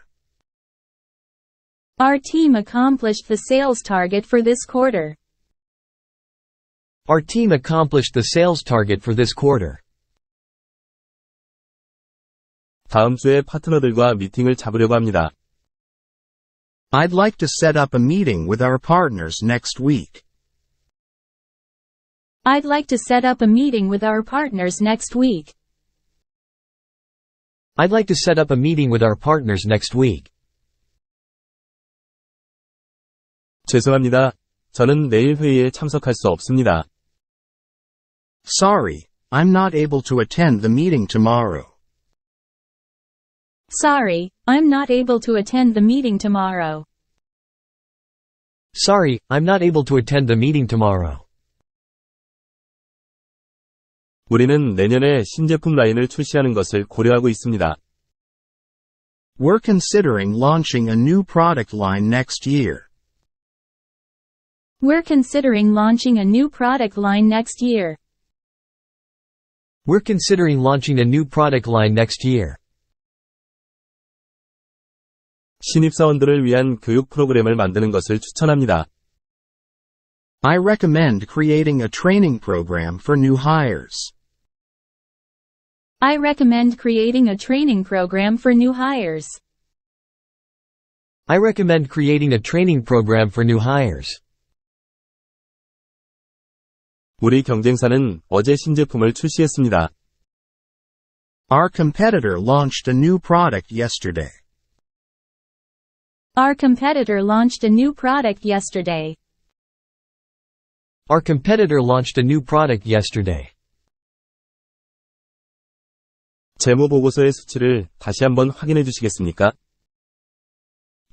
Our team accomplished the sales target for this quarter. Our team accomplished the sales target for this quarter. 다음 주에 파트너들과 미팅을 잡으려고 합니다. I'd like to set up a meeting with our partners next week. I'd like to set up a meeting with our partners next week. I'd like to set up a meeting with our partners next week. 죄송합니다. 저는 내일 회의에 참석할 수 없습니다. Sorry, I'm not able to attend the meeting tomorrow. Sorry, I'm not able to attend the meeting tomorrow. Sorry, I'm not able to attend the meeting tomorrow. 우리는 내년에 신제품 라인을 출시하는 것을 고려하고 있습니다. We're considering launching a new product line next year. We're considering launching a new product line next year. We're considering launching a new product line next year. 신입사원들을 위한 교육 프로그램을 만드는 것을 추천합니다. I recommend creating a training program for new hires. I recommend creating a training program for new hires. I recommend creating a training program for new hires. 우리 경쟁사는 어제 신제품을 출시했습니다. Our competitor launched a new product yesterday. Our competitor launched a new product yesterday. Our competitor launched a new product yesterday. 수치를 다시 한번 확인해 주시겠습니까?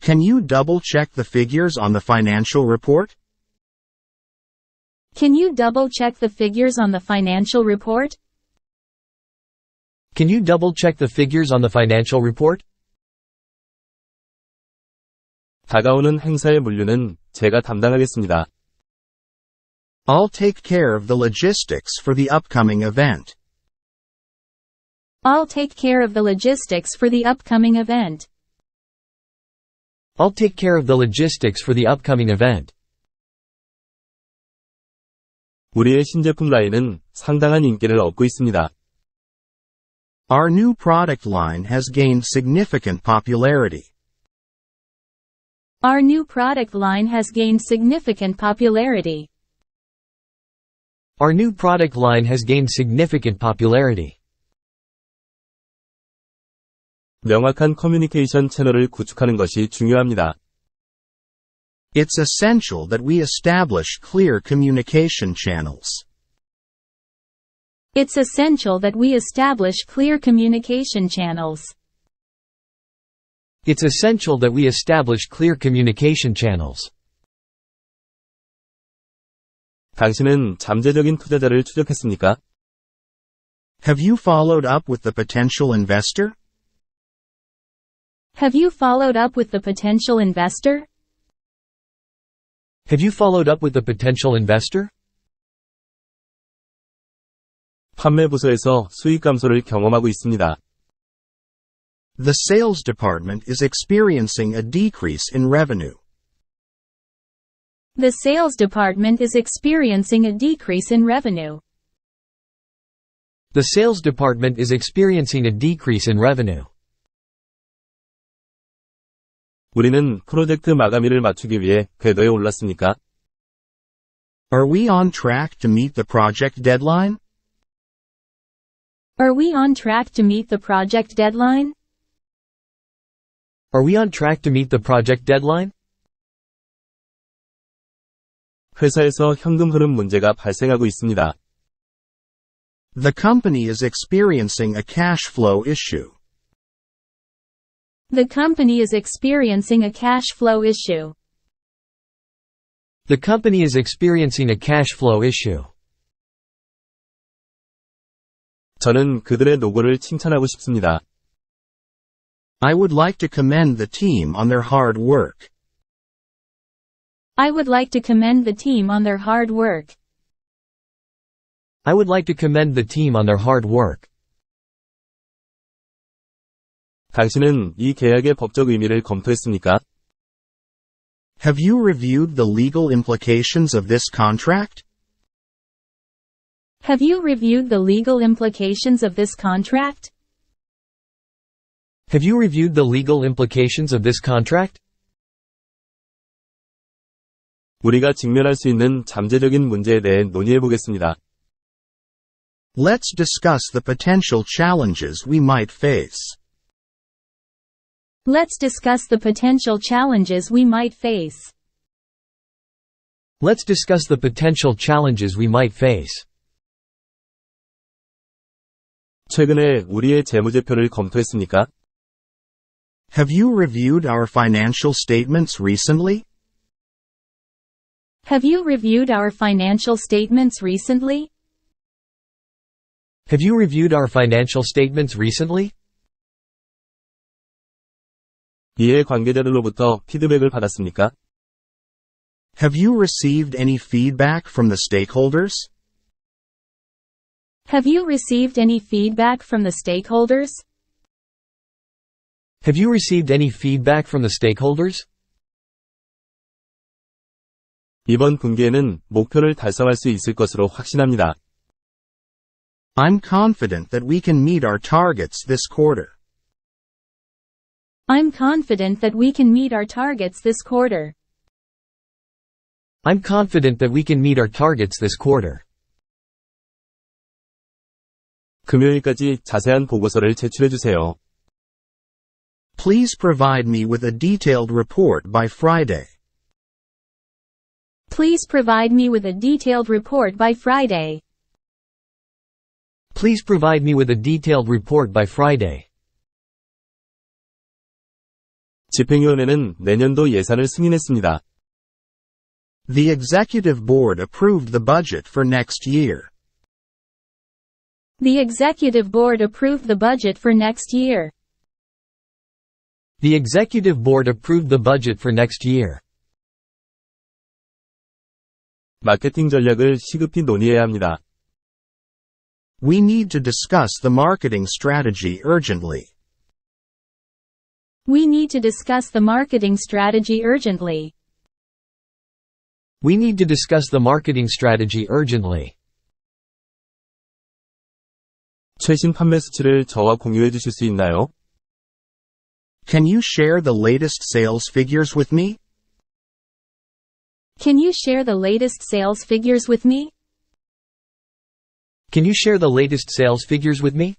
Can you double check the figures on the financial report? Can you double check the figures on the financial report? Can you double check the figures on the financial report? 다가오는 행사의 물류는 제가 담당하겠습니다. I'll take care of the logistics for the upcoming event. I'll take care of the logistics for the upcoming event. I'll take care of the logistics for the upcoming event. 우리의 신제품 라인은 상당한 인기를 얻고 있습니다. Our new product line has gained significant popularity. Our new product line has gained significant popularity. Our new product line has gained significant popularity. 명확한 커뮤니케이션 채널을 구축하는 것이 중요합니다. It's essential that we establish clear communication channels. It's essential that we establish clear communication channels. It's essential that we establish clear communication channels. 당신은 잠재적인 투자자를 추적했습니까? Have you followed up with the potential investor? Have you followed up with the potential investor? Have you followed up with the potential investor? 판매 부서에서 수익 감소를 경험하고 있습니다. The sales department is experiencing a decrease in revenue. The sales department is experiencing a decrease in revenue. The sales department is experiencing a decrease in revenue. 우리는 프로젝트 마감일을 맞추기 위해 궤도에 올랐습니까? Are we on track to meet the project deadline? Are we on track to meet the project deadline? Are we on track to meet the project deadline? 회사에서 현금 흐름 문제가 발생하고 있습니다. The company is experiencing a cash flow issue. The company is experiencing a cash flow issue. The company is experiencing a cash flow issue. 저는 그들의 노고를 칭찬하고 싶습니다. I would like to commend the team on their hard work. I would like to commend the team on their hard work. I would like to commend the team on their hard work. 당신은 이 계약의 법적 의미를 검토했습니까? Have you reviewed the legal implications of this contract? Have you reviewed the legal implications of this contract? Have you reviewed the legal implications of this contract? 우리가 직면할 수 있는 잠재적인 문제에 대해 논의해 보겠습니다. Let's discuss the potential challenges we might face. Let's discuss the potential challenges we might face. Let's discuss the potential challenges we might face. 최근에 우리의 재무제표를 검토했습니까? Have you reviewed our financial statements recently? Have you reviewed our financial statements recently? Have you reviewed our financial statements recently? 이에 관계자들로부터 피드백을 받았습니까? Have you received any feedback from the stakeholders? Have you received any feedback from the stakeholders? Have you received any feedback from the stakeholders? 이번 분기에는 목표를 달성할 수 있을 것으로 확신합니다. I'm confident that we can meet our targets this quarter. I'm confident that we can meet our targets this quarter. I'm confident that we can meet our targets this quarter. 금요일까지 자세한 보고서를 제출해 주세요. Please provide me with a detailed report by Friday. Please provide me with a detailed report by Friday. Please provide me with a detailed report by Friday. 집행위원회는 내년도 예산을 승인했습니다. The executive board approved the budget for next year. The executive board approved the budget for next year. The executive board approved the budget for next year. 마케팅 전략을 시급히 논의해야 합니다. We need to discuss the marketing strategy urgently. We need to discuss the marketing strategy urgently. We need to discuss the marketing strategy urgently. 최신 판매 수치를 저와 공유해 주실 수 있나요? Can you share the latest sales figures with me? Can you share the latest sales figures with me? Can you share the latest sales figures with me?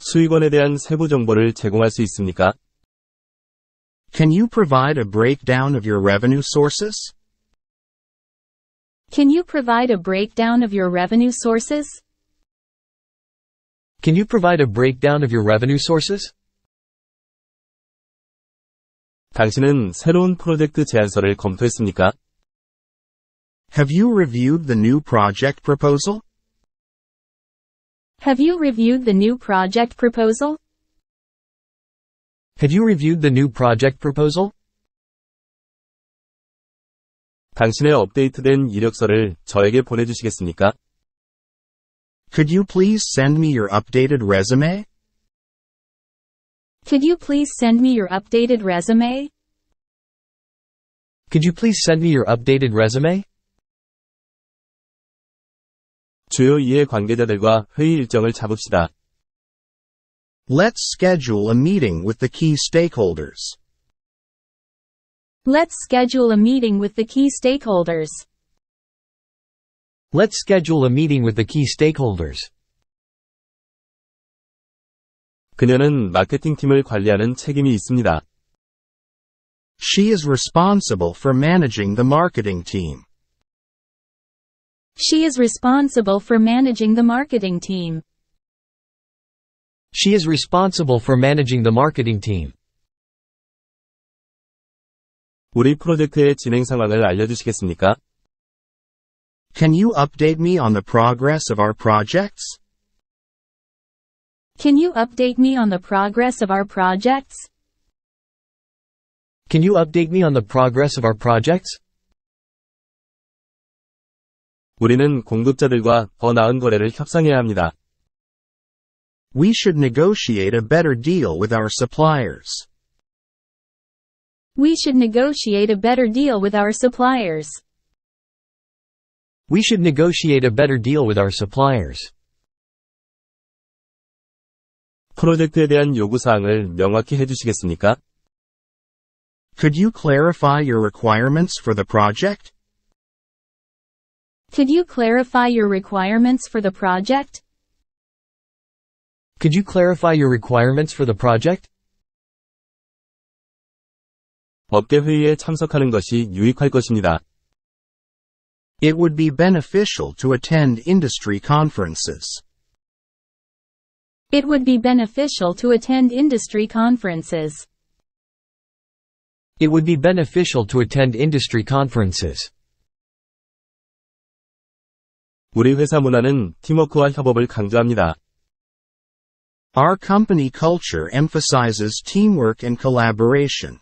수익원에 대한 세부 정보를 제공할 수 있습니까? Can you provide a breakdown of your revenue sources? Can you provide a breakdown of your revenue sources? Can you provide a breakdown of your revenue sources? 당신은 새로운 프로젝트 제안서를 검토했습니까? Have you reviewed the new project proposal? Have you reviewed the new project proposal? Have you reviewed the new project proposal? 당신의 업데이트된 이력서를 저에게 보내주시겠습니까? Could you please send me your updated resume? Could you please send me your updated resume? Could you please send me your updated resume? 주요 이해 관계자들과 회의 일정을 잡읍시다. Let's schedule a meeting with the key stakeholders. Let's schedule a meeting with the key stakeholders. Let's schedule a meeting with the key stakeholders. 그녀는 마케팅팀을 관리하는 책임이 있습니다. She is responsible for managing the marketing team. She is responsible for managing the marketing team. She is responsible for managing the marketing team. 우리 프로젝트의 진행 상황을 알려주시겠습니까? Can you update me on the progress of our projects? Can you update me on the progress of our projects? Can you update me on the progress of our projects? 우리는 공급자들과 더 나은 거래를 협상해야 합니다. We should negotiate a better deal with our suppliers. We should negotiate a better deal with our suppliers. We should negotiate a better deal with our suppliers. 프로젝트에 대한 요구사항을 명확히 해주시겠습니까? Could you clarify your requirements for the project? Could you clarify your requirements for the project? Could you clarify your requirements for the project? 업계 회의에 참석하는 것이 유익할 것입니다. It would be beneficial to attend industry conferences. It would be beneficial to attend industry conferences. It would be beneficial to attend industry conferences. 우리 회사 문화는 팀워크와 협업을 강조합니다. Our company culture emphasizes teamwork and collaboration.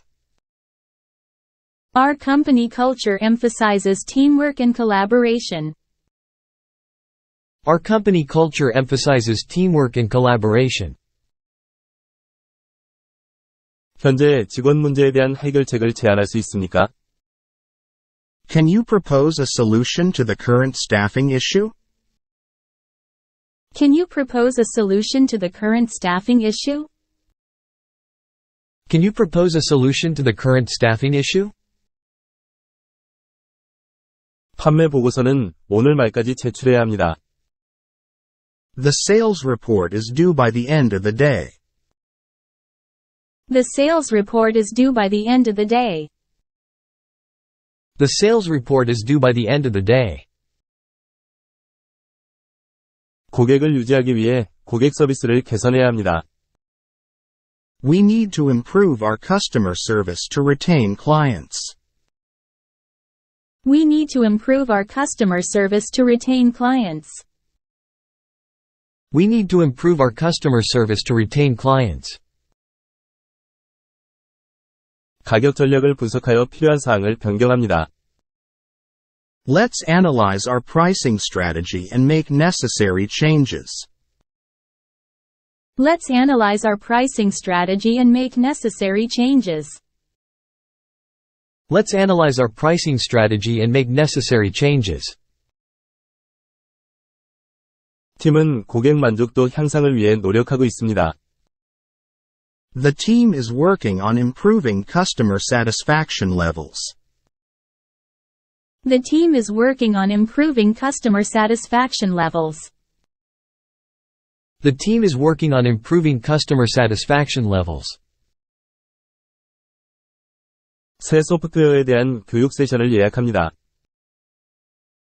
Our company culture emphasizes teamwork and collaboration. Our company culture emphasizes teamwork and collaboration. 현재 직원 문제에 대한 해결책을 제안할 수 있습니까? Can you propose a solution to the current staffing issue? Can you propose a solution to the current staffing issue? Can you propose a solution to the current staffing issue? 판매 보고서는 오늘 말까지 제출해야 합니다. The sales report is due by the end of the day. The sales report is due by the end of the day. The sales report is due by the end of the day. 고객을 유지하기 위해 고객 서비스를 개선해야 합니다. We need to improve our customer service to retain clients. We need to improve our customer service to retain clients. We need to improve our customer service to retain clients. 가격 전략을 분석하여 필요한 사항을 변경합니다. Let's analyze our pricing strategy and make necessary changes. Let's analyze our pricing strategy and make necessary changes. Let's analyze our pricing strategy and make necessary changes. 팀은 고객 만족도 향상을 위해 노력하고 있습니다. The team is working on improving customer satisfaction levels. The team is working on improving customer satisfaction levels. The team is working on improving customer satisfaction levels. 새 소프트웨어에 대한 교육 세션을 예약합니다.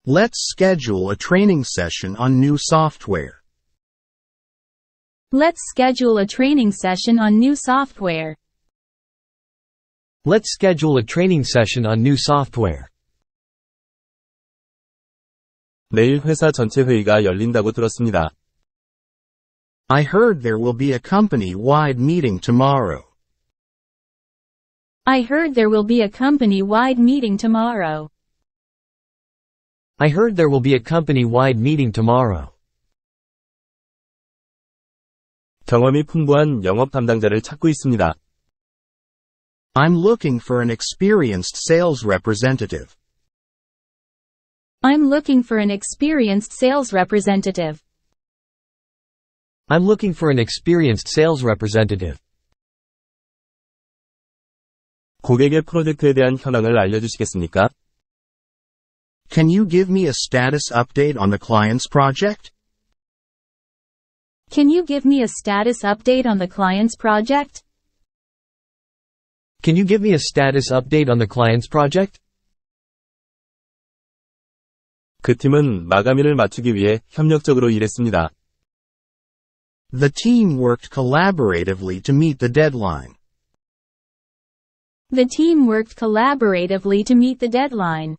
Let's schedule a training session on new software. Let's schedule a training session on new software. Let's schedule a training session on new software. 내일 회사 전체 회의가 열린다고 들었습니다. I heard there will be a company-wide meeting tomorrow. I heard there will be a company-wide meeting tomorrow. I heard there will be a company-wide meeting tomorrow. 경험이 풍부한 영업 담당자를 찾고 있습니다. I'm looking for an experienced sales representative. I'm looking for an experienced sales representative. I'm looking for an experienced sales representative. 고객의 프로젝트에 대한 현황을 알려주시겠습니까? Can you give me a status update on the client's project? Can you give me a status update on the client's project? Can you give me a status update on the client's project? 그 팀은 마감일을 맞추기 위해 협력적으로 일했습니다. The team worked collaboratively to meet the deadline. The team worked collaboratively to meet the deadline.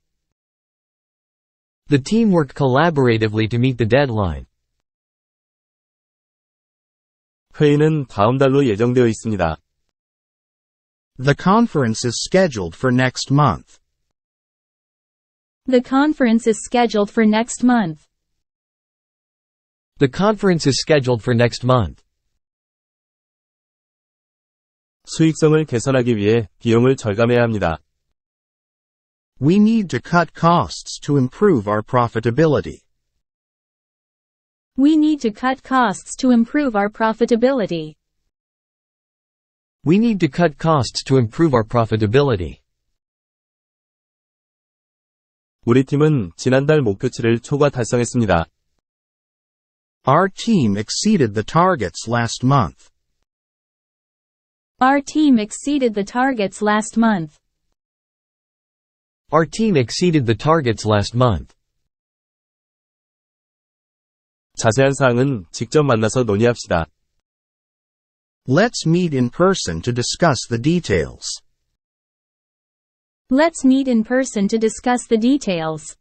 The team worked collaboratively to meet the deadline. 회의는 다음 달로 예정되어 있습니다. The conference is scheduled for next month. The conference is scheduled for next month. The conference is scheduled for next month. 수익성을 개선하기 위해 비용을 절감해야 합니다. We need to cut costs to improve our profitability. We need to cut costs to improve our profitability. We need to cut costs to improve our profitability. 우리 팀은 지난달 목표치를 초과 달성했습니다. Our team exceeded the targets last month. Our team exceeded the targets last month. Our team exceeded the targets last month. 자세한 사항은 직접 만나서 논의합시다. Let's meet in person to discuss the details. Let's meet in person to discuss the details.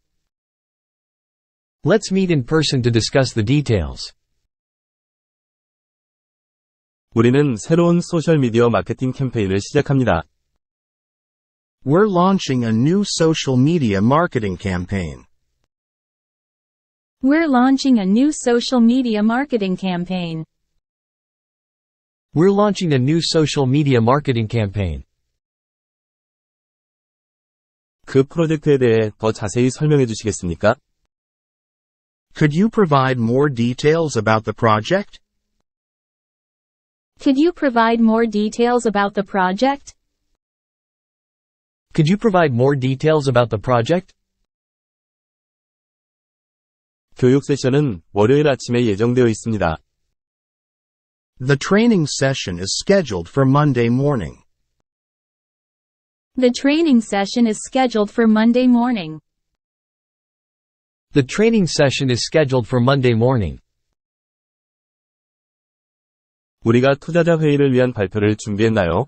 Let's meet in person to discuss the details. 우리는 새로운 소셜 미디어 마케팅 캠페인을 시작합니다. We're launching a new social media marketing campaign. We're launching a new social media marketing campaign. We're launching a new social media marketing campaign. 그 프로젝트에 대해 더 자세히 설명해 주시겠습니까? Could you provide more details about the project? Could you provide more details about the project? Could you provide more details about the project? 교육 세션은 월요일 아침에 예정되어 있습니다. The training session is scheduled for Monday morning. The training session is scheduled for Monday morning. The training session is scheduled for Monday morning. 우리가 투자자 회의를 위한 발표를 준비했나요?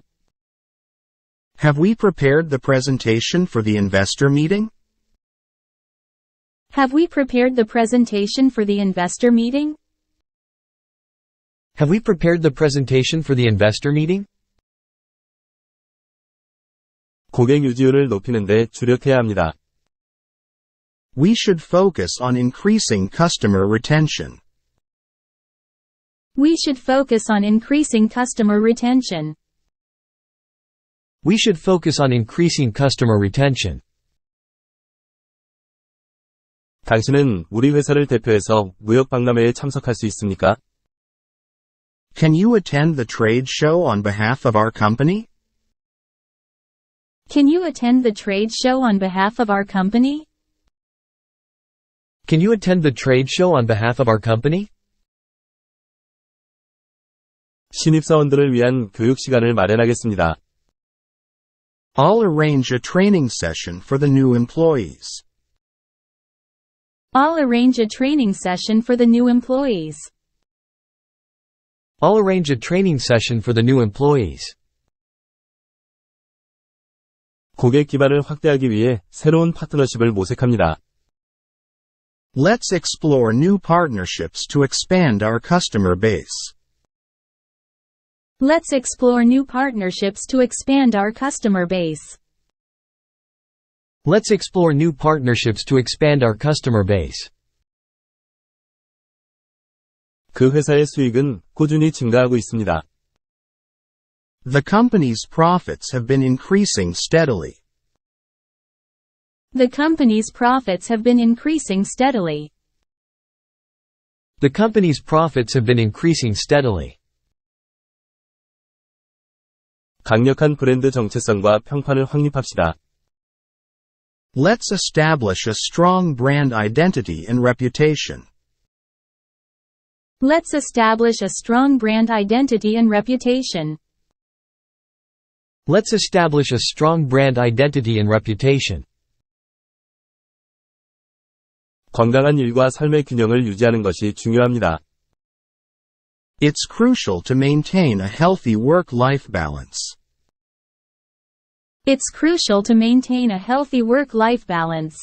Have we prepared the presentation for the investor meeting? Have we prepared the presentation for the investor meeting? Have we prepared the presentation for the investor meeting? 고객 유지율을 높이는 데 주력해야 합니다. We should focus on increasing customer retention. We should focus on increasing customer retention. We should focus on increasing customer retention. 당신은 우리 회사를 대표해서 무역 박람회에 참석할 수 있습니까? Can you attend the trade show on behalf of our company? Can you attend the trade show on behalf of our company? Can you attend the trade show on behalf of our company? 신입사원들을 위한 교육 시간을 마련하겠습니다. I'll arrange a training session for the new employees. I'll arrange a training session for the new employees. I'll arrange a training session for the new employees. 고객 기반을 확대하기 위해 새로운 파트너십을 모색합니다. Let's explore new partnerships to expand our customer base. Let's explore new partnerships to expand our customer base. Let's explore new partnerships to expand our customer base. 그 회사의 수익은 꾸준히 증가하고 있습니다. The company's profits have been increasing steadily. The company's profits have been increasing steadily. The company's profits have been increasing steadily. 강력한 브랜드 정체성과 평판을 확립합시다. Let's establish a strong brand identity and reputation. Let's establish a strong brand identity and reputation. Let's establish a strong brand identity and reputation. 건강한 일과 삶의 균형을 유지하는 것이 중요합니다. It's crucial to maintain a healthy work-life balance. It's crucial to maintain a healthy work-life balance.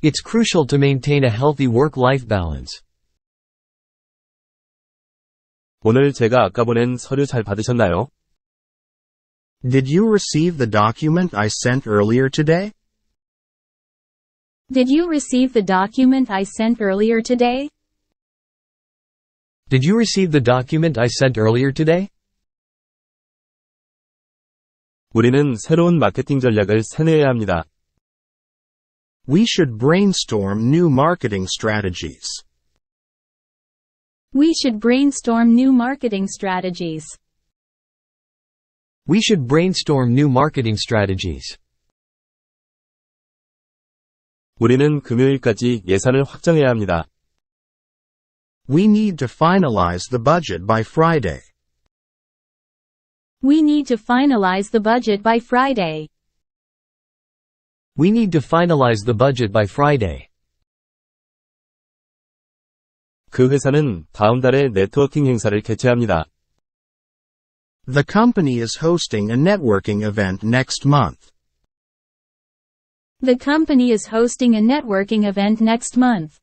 It's crucial to maintain a healthy work-life balance. 오늘 제가 아까 보낸 서류 잘 받으셨나요? Did you receive the document I sent earlier today? Did you receive the document I sent earlier today? Did you receive the document I sent earlier today? 우리는 새로운 마케팅 전략을 세뇌해야 합니다. We should brainstorm new marketing strategies. We should brainstorm new marketing strategies. We should brainstorm new marketing strategies. 우리는 금요일까지 예산을 확정해야 합니다. We need to finalize the budget by Friday. We need to finalize the budget by Friday. We need to finalize the budget by Friday. 그 회사는 다음 달에 네트워킹 행사를 개최합니다. The company is hosting a networking event next month. The company is hosting a networking event next month.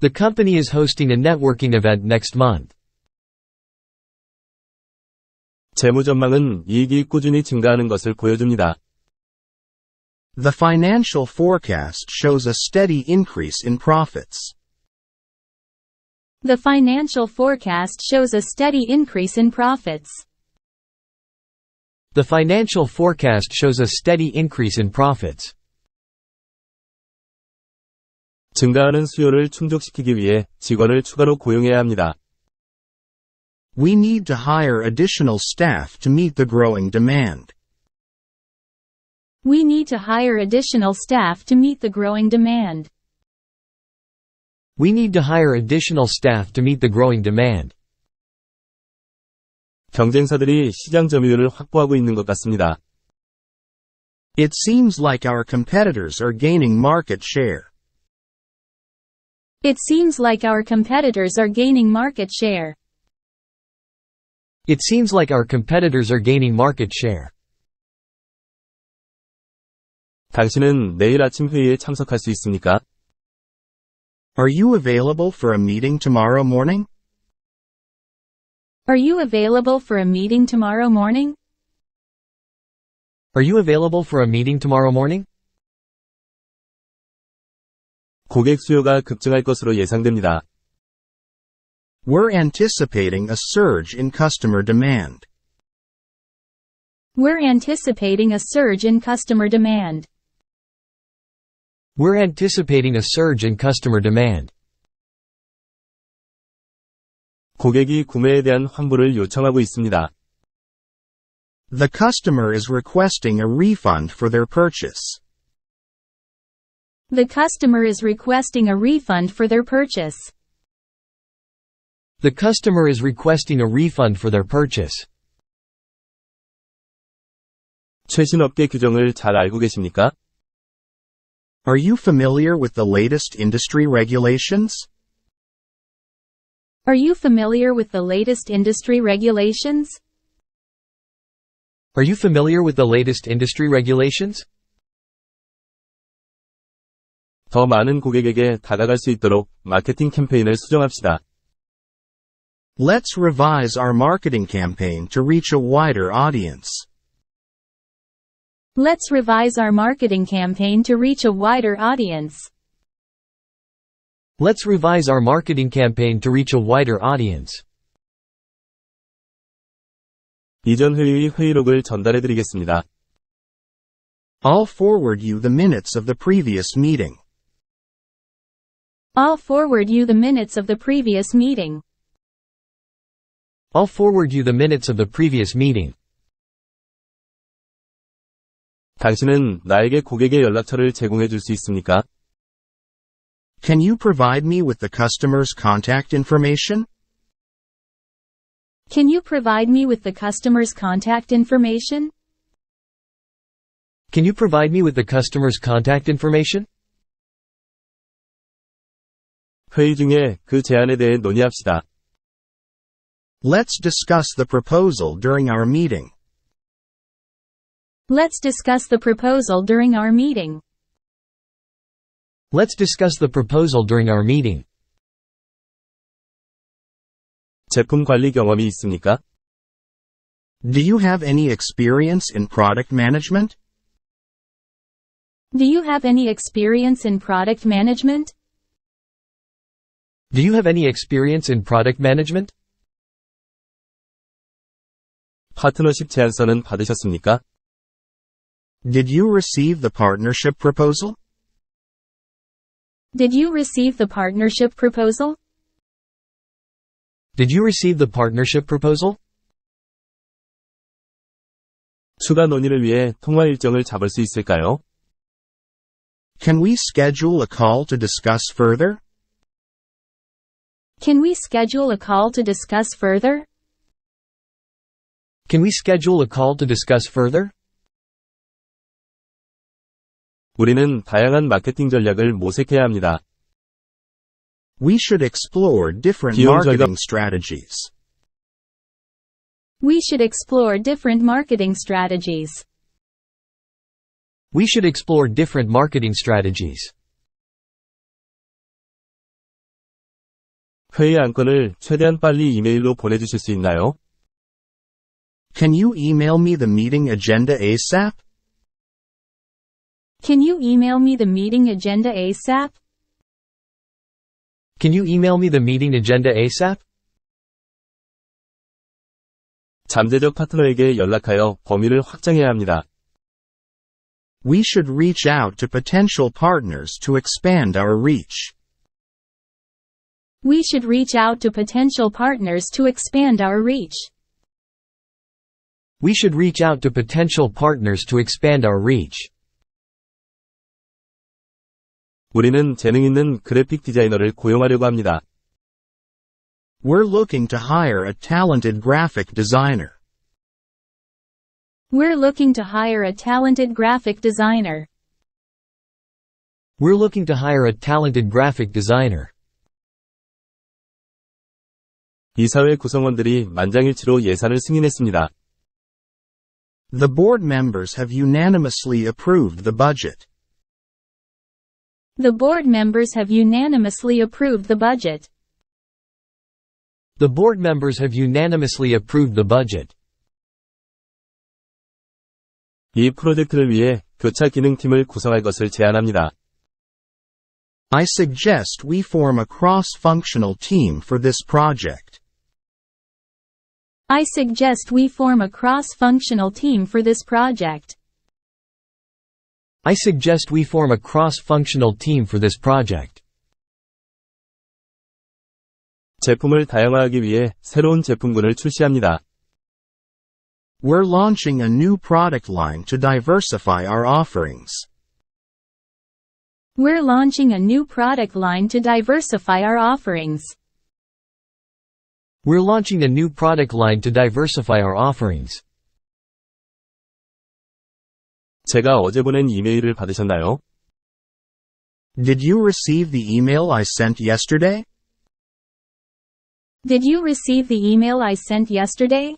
The company is hosting a networking event next month. 재무 전망은 이익이 꾸준히 증가하는 것을 보여줍니다. The financial forecast shows a steady increase in profits. The financial forecast shows a steady increase in profits. The financial forecast shows a steady increase in profits. 증가하는 수요를 충족시키기 위해 직원을 추가로 고용해야 합니다. We need to hire additional staff to meet the growing demand. We need to hire additional staff to meet the growing demand. We need to hire additional staff to meet the growing demand. 경쟁사들이 시장 점유율을 확보하고 있는 것 같습니다. It seems like our competitors are gaining market share. It seems like our competitors are gaining market share. It seems like our competitors are gaining market share. 당신은 내일 아침 회의에 참석할 수 있습니까? Are you available for a meeting tomorrow morning? Are you available for a meeting tomorrow morning? Are you available for a meeting tomorrow morning? 고객 수요가 급증할 것으로 예상됩니다. We're anticipating a surge in customer demand. We're anticipating a surge in customer demand. We're anticipating a surge in customer demand. 고객이 구매에 대한 환불을 요청하고 있습니다. The customer is requesting a refund for their purchase. The customer is requesting a refund for their purchase. The customer is requesting a refund for their purchase. 최신 업계 규정을 잘 알고 계십니까? Are you familiar with the latest industry regulations? Are you familiar with the latest industry regulations? Are you familiar with the latest industry regulations? 더 많은 고객에게 다가갈 수 있도록 마케팅 캠페인을 수정합시다. Let's revise our marketing campaign to reach a wider audience. Let's revise our marketing campaign to reach a wider audience. Let's revise our marketing campaign to reach a wider audience. 이전 회의의 회의록을 전달해 드리겠습니다. I'll forward you the minutes of the previous meeting. I'll forward you the minutes of the previous meeting. I'll forward you the minutes of the previous meeting. 당신은 나에게 고객의 연락처를 제공해 있습니까? Can you provide me with the customer's contact information? Can you provide me with the customer's contact information? Can you provide me with the customer's contact information? 회의 중에 그 제안에 대해 논의합시다. Let's discuss the proposal during our meeting. Let's discuss the proposal during our meeting. Let's discuss the proposal during our meeting. 제품 관리 경험이 있습니까? Do you have any experience in product management? Do you have any experience in product management? Do you have any experience in product management? 파트너십 제안서는 받으셨습니까? Did you receive the partnership proposal? Did you receive the partnership proposal? Did you receive the partnership proposal? 추가 논의를 위해 통화 일정을 잡을 수 있을까요? Can we schedule a call to discuss further? Can we schedule a call to discuss further? Can we schedule a call to discuss further? 우리는 다양한 마케팅 전략을 모색해야 합니다. We should explore different marketing strategies. We should explore different marketing strategies. We should explore different marketing strategies. 회의 안건을 최대한 빨리 이메일로 보내주실 수 있나요? Can you email me the meeting agenda ASAP? Can you email me the meeting agenda ASAP? Can you email me the meeting agenda ASAP? 잠재적 파트너에게 연락하여 범위를 확장해야 합니다. We should reach out to potential partners to expand our reach. We should reach out to potential partners to expand our reach. We should reach out to potential partners to expand our reach. 우리는 재능 있는 그래픽 디자이너를 고용하려고 합니다. We're looking to hire a talented graphic designer. We're looking to hire a talented graphic designer. We're looking to hire a talented graphic designer. 이 사회 구성원들이 만장일치로 예산을 승인했습니다. The board members have unanimously approved the budget. The board members have unanimously approved the budget. The board members have unanimously approved the budget. 이 프로젝트를 위해 교차 구성할 것을 제안합니다. I suggest we form a cross-functional team for this project. I suggest we form a cross-functional team for this project. I suggest we form a cross-functional team for this project. 제품을 다양화하기 위해 새로운 제품군을 출시합니다. We're launching a new product line to diversify our offerings. We're launching a new product line to diversify our offerings. We're launching a new product line to diversify our offerings. 제가 어제 보낸 이메일을 받으셨나요? Did you receive the email I sent yesterday? Did you receive the email I sent yesterday?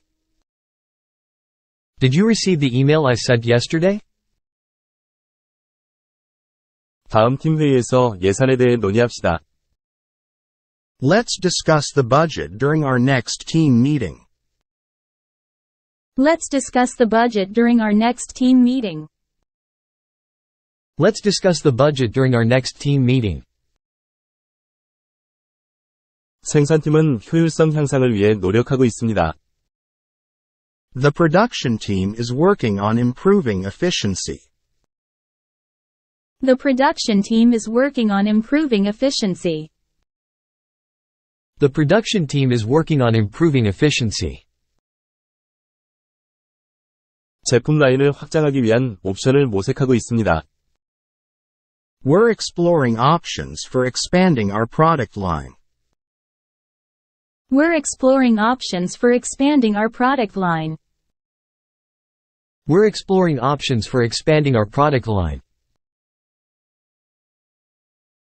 Did you receive the email I sent yesterday? 다음 팀 회의에서 예산에 대해 논의합시다. Let's discuss the budget during our next team meeting. Let's discuss the budget during our next team meeting. Let's discuss the budget during our next team meeting. 생산팀은 효율성 향상을 위해 노력하고 있습니다. The production team is working on improving efficiency. The production team is working on improving efficiency. The production team is working on improving efficiency. 제품 라인을 확장하기 위한 옵션을 모색하고 있습니다. We're exploring options for expanding our product line. We're exploring options for expanding our product line. We're exploring options for expanding our product line.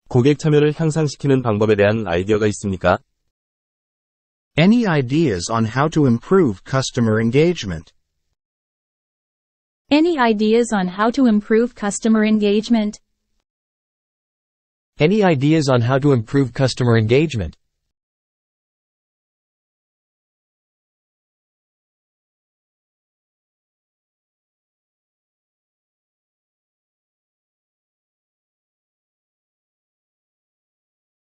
고객 참여를 향상시키는 방법에 대한 아이디어가 있습니까? Any ideas on how to improve customer engagement? Any ideas on how to improve customer engagement? Any ideas on how to improve customer engagement?